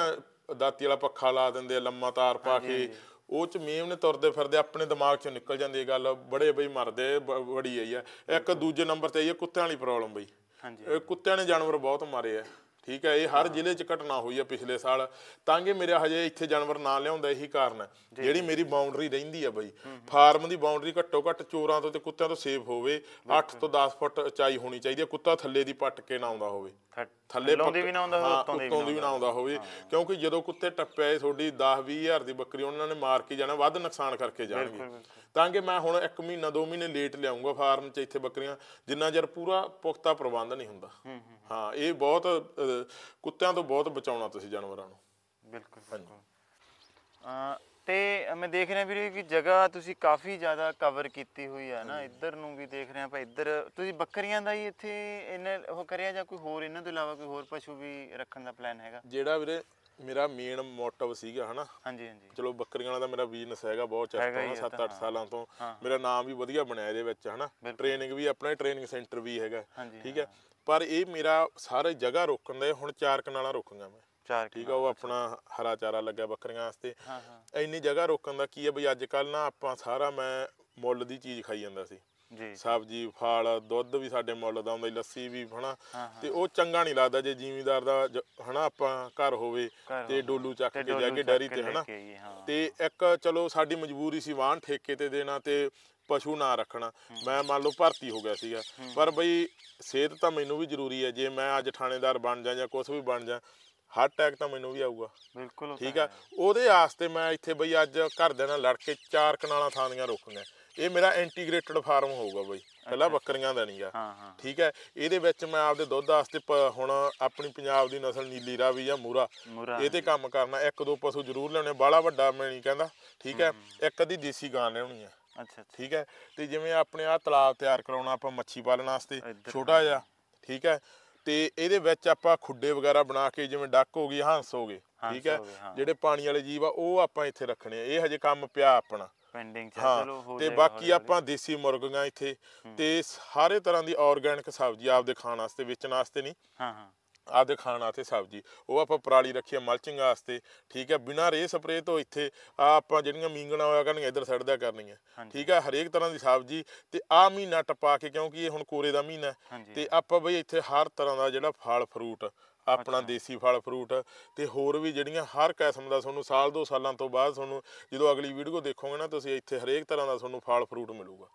Speaker 1: ਦਾਤੀ ਵਾਲਾ ਪੱਖਾ ਲਾ ਦਿੰਦੇ ਆ ਲੰਮਾ ਤਾਰ ਪਾ ਕੇ ਉਹ ਚ ਮੀਮ ਨੇ ਤੁਰਦੇ ਫਿਰਦੇ ਆਪਣੇ ਦਿਮਾਗ ਚੋਂ ਨਿਕਲ ਜਾਂਦੀ ਇਹ ਗੱਲ ਬੜੇ ਬਈ ਮਰਦੇ ਬੜੀ ਆਈ ਆ ਇੱਕ ਦੂਜੇ ਨੰਬਰ ਤੇ ਆਈ ਆ ਕੁੱਤਿਆਂ ਵਾਲੀ ਪ੍ਰੋਬਲਮ ਬਈ ਹਾਂਜੀ ਕੁੱਤਿਆਂ ਨੇ ਜਾਨਵਰ ਬਹੁਤ ਮਾਰੇ ਆ ਠੀਕ ਹੈ ਇਹ ਹਰ ਜ਼ਿਲ੍ਹੇ 'ਚ ਘਟਨਾ ਹੋਈ ਹੈ ਪਿਛਲੇ ਸਾਲ ਤਾਂ ਕਿ ਮੇਰੇ ਹਜੇ ਇੱਥੇ ਜਾਨਵਰ ਨਾ ਲਿਆਉਂਦਾ ਇਹੀ ਕਾਰਨ ਹੈ ਜਿਹੜੀ ਮੇਰੀ ਬਾਉਂਡਰੀ ਰਹਿੰਦੀ ਹੈ ਬਈ ਫਾਰਮ ਦੀ ਬਾਉਂਡਰੀ ਘੱਟੋ ਘੱਟ ਚੋਰਾਂ ਤੋਂ ਤੇ ਕੁੱਤਿਆਂ ਤੋਂ ਸੇਫ ਹੋਵੇ 8 ਤੋਂ 10 ਫੁੱਟ ਉਚਾਈ ਹੋਣੀ ਚਾਹੀਦੀ ਹੈ ਕੁੱਤਾ ਥੱਲੇ ਦੀ ਪੱਟ ਕੇ ਨਾ ਆਉਂਦਾ ਹੋਵੇ ਥੱਲੇ ਦੀ ਵੀ ਨਾ ਆਉਂਦਾ ਹੋਵੇ ਉੱਤੋਂ ਦੀ ਵੀ ਨਾ ਆਉਂਦਾ ਹੋਵੇ ਕਿਉਂਕਿ ਜਦੋਂ ਕੁੱਤੇ ਟੱਪਿਆ ਤੁਹਾਡੀ 10 20 ਹਜ਼ਾਰ ਦੀ ਬੱਕਰੀ ਉਹਨਾਂ ਨੇ ਮਾਰ ਕੇ ਜਾਣਾ ਵੱਧ ਨੁਕਸਾਨ ਕਰਕੇ ਜਾਣਗੇ ਤਾਂ ਕਿ ਮੈਂ ਹੁਣ 1 ਮਹੀਨਾ 2 ਮਹੀਨੇ ਲੇਟ ਲਿਆਉਂਗਾ ਫਾਰਮ 'ਚ ਇੱਥੇ ਬੱਕਰੀਆਂ ਜਿੰਨਾ ਚਿਰ ਪੂਰਾ ਪੁਖਤਾ ਪ੍ਰਬੰਧ ਨਹੀਂ ਹੁੰਦਾ ਹਾਂ ਇਹ ਬਹੁਤ ਕੁੱਤਿਆਂ ਤੋਂ ਬਹੁਤ ਬਚਾਉਣਾ ਤੁਸੀਂ ਜਾਨਵਰਾਂ ਨੂੰ ਬਿਲਕੁਲ
Speaker 2: ਬਿਲਕੁਲ ਤੇ ਮੈਂ ਦੇਖ ਰਿਹਾ ਵੀਰੇ ਕਿ ਜਗ੍ਹਾ ਤੁਸੀਂ ਕਾਫੀ ਜ਼ਿਆਦਾ ਕਵਰ ਕੀਤੀ ਹੋਈ ਹੈ ਨਾ ਇੱਧਰ ਨੂੰ ਵੀ ਦੇਖ ਰਿਹਾ ਆਪਾਂ ਇੱਧਰ ਤੁਸੀਂ ਬੱਕਰੀਆਂ ਦਾ ਹੀ ਇੱਥੇ ਇਹਨੇ ਉਹ ਕਰਿਆ ਜਾਂ ਕੋਈ ਹੋਰ ਇਹਨਾਂ ਤੋਂ ਇਲਾਵਾ ਕੋਈ ਹੋਰ ਪਸ਼ੂ ਵੀ ਰੱਖਣ ਦਾ ਪਲਾਨ ਹੈਗਾ ਜਿਹੜਾ
Speaker 1: ਵੀਰੇ ਮੇਰਾ ਮੇਨ ਮੋਟਿਵ ਸੀਗਾ ਹਨਾ ਹਾਂਜੀ ਹਾਂਜੀ ਚਲੋ ਬੱਕਰੀਆਂ ਦਾ ਮੇਰਾ ਬਿਜ਼ਨਸ ਹੈਗਾ ਬਹੁਤ ਚਿਰ ਤੋਂ 7-8 ਸਾਲਾਂ ਤੋਂ ਮੇਰਾ ਨਾਮ ਵੀ ਵਧੀਆ ਬਣਿਆ ਇਹਦੇ ਵਿੱਚ ਹਨਾ ਟ੍ਰੇਨਿੰਗ ਵੀ ਆਪਣਾ ਟ੍ਰੇਨਿੰਗ ਸੈਂਟਰ ਵੀ ਹੈਗਾ ਠੀਕ ਹੈ ਪਰ ਇਹ ਮੇਰਾ ਸਾਰੇ ਜਗ੍ਹਾ ਰੋਕਣ ਦੇ ਹੁਣ ਚਾਰ ਕਨਾਲਾਂ ਰੋਕੂੰਗਾ ਮੈਂ ਚਾਰ ਠੀਕ ਆ ਉਹ ਆਪਣਾ ਹਰਾ ਚਾਰਾ ਲੱਗਾ ਬੱਕਰੀਆਂ ਵਾਸਤੇ ਹਾਂ ਹਾਂ ਇੰਨੀ ਜਗ੍ਹਾ ਰੋਕਣ ਦਾ ਕੀ ਹੈ ਵੀ ਅੱਜ ਕੱਲ ਨਾ ਆਪਾਂ ਸਾਰਾ ਮੈਂ ਮੁੱਲ ਦੀ ਚੀਜ਼ ਖਾਈ ਜਾਂਦਾ ਸੀ ਜੀ ਸਬਜੀ ਫਲ ਦੁੱਧ ਵੀ ਸਾਡੇ ਮੁੱਲ ਦਾ ਆਉਂਦਾ ਲੱਸੀ ਵੀ ਹਨਾ ਤੇ ਉਹ ਚੰਗਾ ਨਹੀਂ ਲੱਗਦਾ ਜੇ ਜ਼ਿਮੀਂਦਾਰ ਦਾ ਹਨਾ ਆਪਾਂ ਘਰ ਹੋਵੇ ਤੇ ਡੋਲੂ ਚੱਕ ਕੇ ਜਾ ਕੇ ਡੈਰੀ ਤੇ ਹਨਾ ਤੇ ਇੱਕ ਚਲੋ ਸਾਡੀ ਮਜਬੂਰੀ ਸੀ ਵਾਹਣ ਠੇਕੇ ਤੇ ਦੇਣਾ ਤੇ ਪਸ਼ੂ ਨਾ ਰੱਖਣਾ ਮੈਂ ਮੰਨ ਲਓ ਭਰਤੀ ਹੋ ਗਿਆ ਸੀਗਾ ਪਰ ਬਈ ਸਿਹਤ ਤਾਂ ਮੈਨੂੰ ਵੀ ਜ਼ਰੂਰੀ ਹੈ ਜੇ ਮੈਂ ਅੱਜ ਥਾਣੇਦਾਰ ਬਣ ਜਾ ਜਾਂ ਕੁਝ ਵੀ ਬਣ ਜਾ ਹਾਰਟ ਅਟੈਕ ਤਾਂ ਮੈਨੂੰ ਵੀ ਆਊਗਾ
Speaker 2: ਬਿਲਕੁਲ ਠੀਕ ਆ
Speaker 1: ਉਹਦੇ ਆਸਤੇ ਮੈਂ ਇੱਥੇ ਬਈ ਅੱਜ ਘਰ ਦੇ ਨਾਲ ਲੜ ਕੇ ਚਾਰ ਕਨਾਲਾਂ ਥਾਂਦੀਆਂ ਰੋਕਣਾ ਇਹ ਮੇਰਾ ਇੰਟੀਗ੍ਰੇਟਡ ਫਾਰਮ ਹੋਊਗਾ ਬਈ ਪਹਿਲਾਂ ਬੱਕਰੀਆਂ ਦਾ ਨਹੀਂਗਾ ਠੀਕ ਹੈ ਇਹਦੇ ਵਿੱਚ ਮੈਂ ਆਪਦੇ ਦੁੱਧ ਵਾਸਤੇ ਹੁਣ ਆਪਣੀ ਪੰਜਾਬ ਦੀ ਨਸਲ ਨੀਲੀ ਰਾਵੀ ਜਾਂ ਮੂਰਾ ਇਹ ਤੇ ਕੰਮ ਕਰਨਾ ਇੱਕ ਦੋ ਪਸ਼ੂ ਜ਼ਰੂਰ ਲੈਣੇ ਬਾਲਾ ਵੱਡਾ ਮੈਂ ਨਹੀਂ ਕਹਿੰਦਾ ਠੀਕ ਹੈ ਇੱਕ ਅੱਧੀ ਦੇਸੀ ਗਾਂ ਲੈਣੀ ਹੈ ਅੱਛਾ ਠੀਕ ਹੈ ਤੇ ਜਿਵੇਂ ਆਪਣੇ ਆ ਤਲਾਬ ਤਿਆਰ ਕਰਾਉਣਾ ਆਪਾਂ ਮੱਛੀ ਪਾਲਣ ਵਾਸਤੇ ਛੋਟਾ ਜਿਹਾ ਠੀਕ ਹੈ ਤੇ ਇਹਦੇ ਵਿੱਚ ਆਪਾਂ ਖੁੱਡੇ ਵਗੈਰਾ ਬਣਾ ਕੇ ਜਿਵੇਂ ਡੱਕ ਹੋ ਗਈ ਹੰਸ ਹੋ ਗਏ ਠੀਕ ਹੈ ਜਿਹੜੇ ਪਾਣੀ ਵਾਲੇ ਜੀਵ ਆ ਉਹ ਆਪਾਂ ਇੱਥੇ ਰੱਖਣੇ ਆ ਇਹ ਹਜੇ ਕੰਮ ਪਿਆ ਆਪਣਾ ਪੈਂਡਿੰਗ ਚ ਚਲੋ ਹੋ ਤੇ ਬਾਕੀ ਆਪਾਂ ਦੇਸੀ ਮੁਰਗੀਆਂ ਇੱਥੇ ਤੇ ਸਾਰੇ ਤਰ੍ਹਾਂ ਦੀ ਆਰਗੈਨਿਕ ਸਬਜ਼ੀ ਆਪਦੇ ਖਾਣ ਵਾਸਤੇ ਵੇਚਣ ਵਾਸਤੇ ਨਹੀਂ ਹਾਂ ਹਾਂ ਦੇ ਖਾਣ ਆਤੇ ਸਬਜ਼ੀ ਉਹ ਆਪਾਂ ਪਰਾਲੀ ਰੱਖੀ ਹੈ ਮਲਚਿੰਗ ਵਾਸਤੇ ਠੀਕ ਹੈ ਬਿਨਾ ਰੇ ਸਪਰੇ ਤੋਂ ਇੱਥੇ ਆ ਆਪਾਂ ਜਿਹੜੀਆਂ ਮੀਂਗਣਾ ਹੋਇਆ ਕਰਨੀਆਂ ਇਧਰ ਸਾਈਡ ਦਾ ਕਰਨੀਆਂ ਠੀਕ ਹੈ ਹਰੇਕ ਤਰ੍ਹਾਂ ਦੀ ਸਬਜ਼ੀ ਤੇ ਆ ਮਹੀਨਾ ਟਪਾ ਕੇ ਕਿਉਂਕਿ ਇਹ ਹੁਣ ਕੋਰੇ ਦਾ ਮਹੀਨਾ ਤੇ ਆਪਾਂ ਬਈ ਇੱਥੇ ਹਰ ਤਰ੍ਹਾਂ ਦਾ ਜਿਹੜਾ ਫਲ ਫਰੂਟ ਆਪਣਾ ਦੇਸੀ ਫਲ ਫਰੂਟ ਤੇ ਹੋਰ ਵੀ ਜਿਹੜੀਆਂ ਹਰ ਕਿਸਮ ਦਾ ਤੁਹਾਨੂੰ ਸਾਲ ਦੋ ਸਾਲਾਂ ਤੋਂ ਬਾਅਦ ਤੁਹਾਨੂੰ ਜਦੋਂ ਅਗਲੀ ਵੀਡੀਓ ਦੇਖੋਗੇ ਨਾ ਤੁਸੀਂ ਇੱਥੇ ਹਰੇਕ ਤਰ੍ਹਾਂ ਦਾ ਤੁਹਾਨੂੰ ਫਲ ਫਰੂਟ ਮਿਲੂਗਾ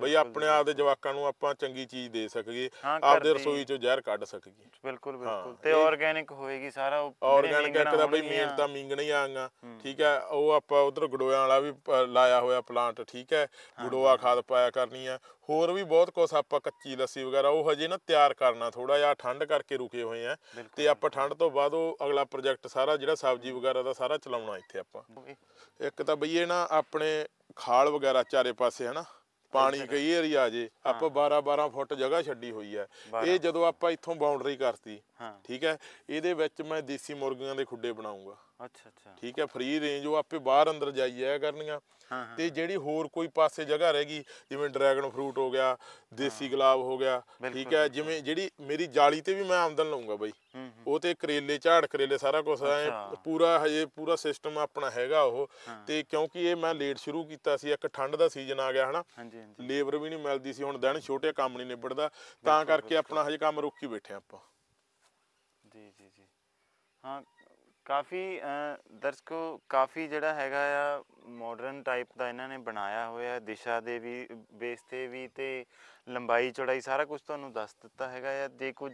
Speaker 1: ਬਈ ਆਪਣੇ ਆਪ ਦੇ ਜਵਾਕਾਂ ਨੂੰ ਆਪਾਂ ਚੰਗੀ ਚੀਜ਼ ਦੇ ਸਕੀਏ ਆਪਦੇ ਰਸੋਈ ਚੋਂ ਜ਼ਹਿਰ ਕੱਢ ਸਕੀਏ ਬਿਲਕੁਲ ਬਿਲਕੁਲ ਤੇ
Speaker 2: ਆਰਗੇਨਿਕ ਹੋਏਗੀ ਸਾਰਾ ਆਰਗੇਨਿਕ ਇੱਕ ਤਾਂ ਬਈ ਮੀਂਹ ਤਾਂ
Speaker 1: ਮੀਂਗਣ ਹੀ ਆਂਗਾ ਠੀਕ ਹੈ ਉਹ ਆਪਾਂ ਉਧਰ ਗੜੋਆ ਵਾਲਾ ਵੀ ਲਾਇਆ ਹੋਇਆ ਪਲਾਂਟ ਠੀਕ ਹੈ ਗੜੋਆ ਖਾਦ ਪਾਇਆ ਕਰਨੀ ਆ ਹੋਰ ਵੀ ਬਹੁਤ ਕੁਝ ਆਪਾਂ ਕੱਚੀ ਲੱਸੀ ਵਗੈਰਾ ਉਹ ਹਜੇ ਨਾ ਤਿਆਰ ਕਰਨਾ ਥੋੜਾ ਜਿਹਾ ਠੰਡ ਕਰਕੇ ਰੁਕੇ ਹੋਏ ਆ ਤੇ ਆਪਾਂ ਠੰਡ ਤੋਂ ਬਾਅਦ ਉਹ ਅਗਲਾ ਪ੍ਰੋਜੈਕਟ ਸਾਰਾ ਜਿਹੜਾ ਸਬਜ਼ੀ ਵਗੈਰਾ ਦਾ ਸਾਰਾ ਚਲਾਉਣਾ ਇੱਥੇ ਆਪਾਂ ਇੱਕ ਤਾਂ ਬਈ ਇਹ ਨਾ ਆਪਣੇ ਖਾਲ ਵਗੈਰਾ ਚਾਰੇ ਪਾਸੇ ਹਨਾ ਪਾਣੀ ਕਈ ਏਰੀਆ ਆ ਜੇ ਆਪਾਂ 12 12 ਫੁੱਟ ਜਗ੍ਹਾ ਛੱਡੀ ਹੋਈ ਹੈ ਇਹ ਜਦੋਂ ਆਪਾਂ ਇੱਥੋਂ ਬਾਉਂਡਰੀ ਕਰਤੀ ਠੀਕ ਹੈ ਇਹਦੇ ਵਿੱਚ ਮੈਂ ਦੇਸੀ ਮੁਰਗੀਆਂ ਦੇ ਖੁੱਡੇ ਬਣਾਉਂਗਾ ਅੱਛਾ ਅੱਛਾ ਠੀਕ ਹੈ ਫ੍ਰੀ ਰੇਂਜ ਉਹ ਆਪੇ ਬਾਹਰ ਅੰਦਰ ਜਾਈ ਜਾਇਆ ਕਰਨੀਆਂ ਤੇ ਜਿਹੜੀ ਹੋਰ ਕੋਈ ਪਾਸੇ ਜਗ੍ਹਾ ਰਹਿ ਗਈ ਜਿਵੇਂ ਡਰੈਗਨ ਫਰੂਟ ਹੋ ਗਿਆ ਦੇਸੀ ਗੁਲਾਬ ਹੋ ਗਿਆ ਠੀਕ ਹੈ ਜਿਵੇਂ ਜਿਹੜੀ ਮੇਰੀ ਜਾਲੀ ਤੇ ਵੀ ਮੈਂ ਆਮਦਨ ਲਵਾਂਗਾ ਬਾਈ ਉਹ ਤੇ ਕਰੇਲੇ ਝਾੜ ਕਰੇਲੇ ਸਾਰਾ ਕੁਝ ਹੈ ਪੂਰਾ ਹਜੇ ਪੂਰਾ ਸਿਸਟਮ ਆਪਣਾ ਹੈਗਾ ਉਹ ਤੇ ਕਿਉਂਕਿ ਇਹ ਮੈਂ ਲੇਟ ਸ਼ੁਰੂ ਕੀਤਾ ਸੀ ਇੱਕ ਠੰਡ ਦਾ ਸੀਜ਼ਨ ਆ ਗਿਆ ਹਨਾ ਲੇਬਰ ਵੀ ਨਹੀਂ ਮਿਲਦੀ ਸੀ ਹੁਣ ਦਿਨ ਛੋਟੇ ਕੰਮ ਨਹੀਂ ਨਿਬੜਦਾ ਤਾਂ ਕਰਕੇ ਆਪਣਾ ਹਜੇ ਕੰਮ ਰੋਕੀ ਬੈਠੇ ਆਪਾਂ
Speaker 2: ਜੀ ਜੀ ਜੀ ਹਾਂ ਕਾਫੀ ਦਰਸ਼ਕੋ ਕਾਫੀ ਜਿਹੜਾ ਹੈਗਾ ਆ ਮਾਡਰਨ ਟਾਈਪ ਦਾ ਇਹਨਾਂ ਨੇ ਬਣਾਇਆ ਹੋਇਆ ਦਿਸ਼ਾ ਦੇ ਵੀ ਬੇਸ ਤੇ ਵੀ ਤੇ ਲੰਬਾਈ ਚੌੜਾਈ ਸਾਰਾ ਕੁਝ ਤੁਹਾਨੂੰ ਦੱਸ ਦਿੱਤਾ ਹੈਗਾ ਆ ਜੇ ਕੁਝ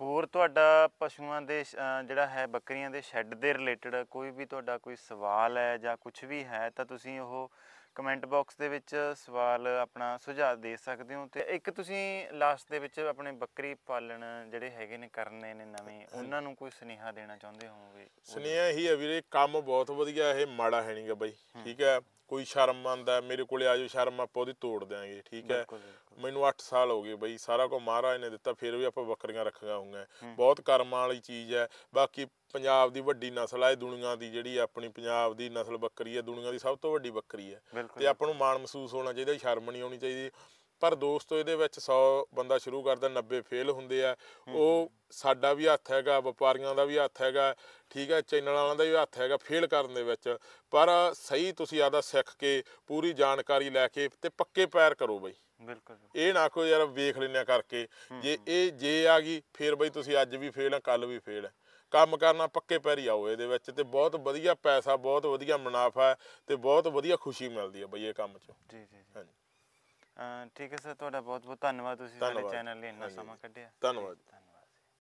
Speaker 2: ਹੋਰ ਤੁਹਾਡਾ ਪਸ਼ੂਆਂ ਦੇ ਜਿਹੜਾ ਹੈ ਬੱਕਰੀਆਂ ਦੇ ਸ਼ੈੱਡ ਦੇ ਰਿਲੇਟਡ ਕੋਈ ਵੀ ਤੁਹਾਡਾ ਕੋਈ ਸਵਾਲ ਹੈ ਜਾਂ ਕੁਝ ਵੀ ਹੈ ਤਾਂ ਤੁਸੀਂ ਉਹ ਕਮੈਂਟ ਬਾਕਸ ਦੇ ਵਿੱਚ ਸਵਾਲ ਆਪਣਾ ਸੁਝਾਅ ਦੇ ਸਕਦੇ ਹੋ ਤੇ ਇੱਕ ਤੁਸੀਂ ਲਾਸਟ ਦੇ ਵਿੱਚ ਆਪਣੇ ਬੱਕਰੀ ਪਾਲਣ ਜਿਹੜੇ ਹੈਗੇ ਨੇ ਕਰਨੇ ਨੇ ਨਵੇਂ ਉਹਨਾਂ ਨੂੰ ਕੋਈ ਸੁਨੇਹਾ ਦੇਣਾ ਚਾਹੁੰਦੇ ਹੋਵੋਗੇ ਸੁਨੇਹਾ ਇਹੀ
Speaker 1: ਹੈ ਵੀਰੇ ਕੰਮ ਬਹੁਤ ਵਧੀਆ ਇਹ ਮਾੜਾ ਹੈ ਨਹੀਂਗਾ ਬਾਈ ਠੀਕ ਹੈ ਕੋਈ ਸ਼ਰਮ ਆਂਦਾ ਮੇਰੇ ਕੋਲੇ ਆਜੋ ਸ਼ਰਮ ਆਪਾਂ ਉਹਦੀ ਤੋੜ ਦੇਾਂਗੇ ਠੀਕ ਹੈ ਮੈਨੂੰ 8 ਸਾਲ ਹੋ ਗਏ ਬਈ ਸਾਰਾ ਕੁਝ ਮਹਾਰਾਜ ਨੇ ਦਿੱਤਾ ਫਿਰ ਵੀ ਆਪਾਂ ਬੱਕਰੀਆਂ ਰੱਖੀਆਂ ਹੋਈਆਂ ਬਹੁਤ ਕਰਮਾਂ ਵਾਲੀ ਚੀਜ਼ ਹੈ ਬਾਕੀ ਪੰਜਾਬ ਦੀ ਵੱਡੀ ਨਸਲ ਆ ਇਹ ਦੁਨੀਆ ਦੀ ਜਿਹੜੀ ਆਪਣੀ ਪੰਜਾਬ ਦੀ ਨਸਲ ਬੱਕਰੀ ਆ ਦੁਨੀਆ ਦੀ ਸਭ ਤੋਂ ਵੱਡੀ ਬੱਕਰੀ ਆ ਤੇ ਆਪਾਂ ਨੂੰ ਮਾਣ ਮਹਿਸੂਸ ਹੋਣਾ ਚਾਹੀਦਾ ਸ਼ਰਮ ਨਹੀਂ ਆਉਣੀ ਚਾਹੀਦੀ ਪਰ ਦੋਸਤੋ ਇਹਦੇ ਵਿੱਚ 100 ਬੰਦਾ ਸ਼ੁਰੂ ਕਰਦਾ 90 ਫੇਲ ਹੁੰਦੇ ਆ ਉਹ ਸਾਡਾ ਵੀ ਹੱਥ ਹੈਗਾ ਵਪਾਰੀਆਂ ਦਾ ਵੀ ਹੱਥ ਹੈਗਾ ਠੀਕ ਹੈ ਚੈਨਲ ਵਾਲਿਆਂ ਦਾ ਵੀ ਹੱਥ ਹੈਗਾ ਫੇਲ ਕਰਨ ਦੇ ਵਿੱਚ ਪਰ ਸਹੀ ਤੁਸੀਂ ਆਦਾ ਸਿੱਖ ਕੇ ਪੂਰੀ ਜਾਣਕਾਰੀ ਲੈ ਕੇ ਤੇ ਪੱਕੇ ਪੈਰ ਕਰੋ ਬਈ ਬਿਲਕੁਲ ਇਹ ਨਾ ਕੋ ਯਾਰ ਵੇਖ ਲੈਣਿਆ ਕਰਕੇ ਜੇ ਇਹ ਜੇ ਆ ਗਈ ਫੇਰ ਬਈ ਤੁਸੀਂ ਅੱਜ ਵੀ ਫੇਲ ਆ ਕੱਲ ਵੀ ਫੇਲ ਆ ਕੰਮ ਕਰਨਾ ਪੱਕੇ ਪੈਰੀ ਆਓ ਇਹਦੇ ਵਿੱਚ ਤੇ ਬਹੁਤ ਵਧੀਆ ਪੈਸਾ ਬਹੁਤ ਵਧੀਆ ਮੁਨਾਫਾ ਤੇ ਬਹੁਤ ਵਧੀਆ ਖੁਸ਼ੀ ਮਿਲਦੀ ਹੈ ਬਈ ਇਹ ਕੰਮ 'ਚ
Speaker 2: ਜੀ ਜੀ ਹਾਂਜੀ ਠੀਕ ਹੈ ਸਰ ਤੁਹਾਡਾ ਬਹੁਤ ਬਹੁਤ ਧੰਨਵਾਦ ਤੁਸੀਂ ਸਾਡੇ ਚੈਨਲ ਲਈ ਇੰਨਾ ਸਮਾਂ ਕੱਢਿਆ
Speaker 1: ਧੰਨਵਾਦ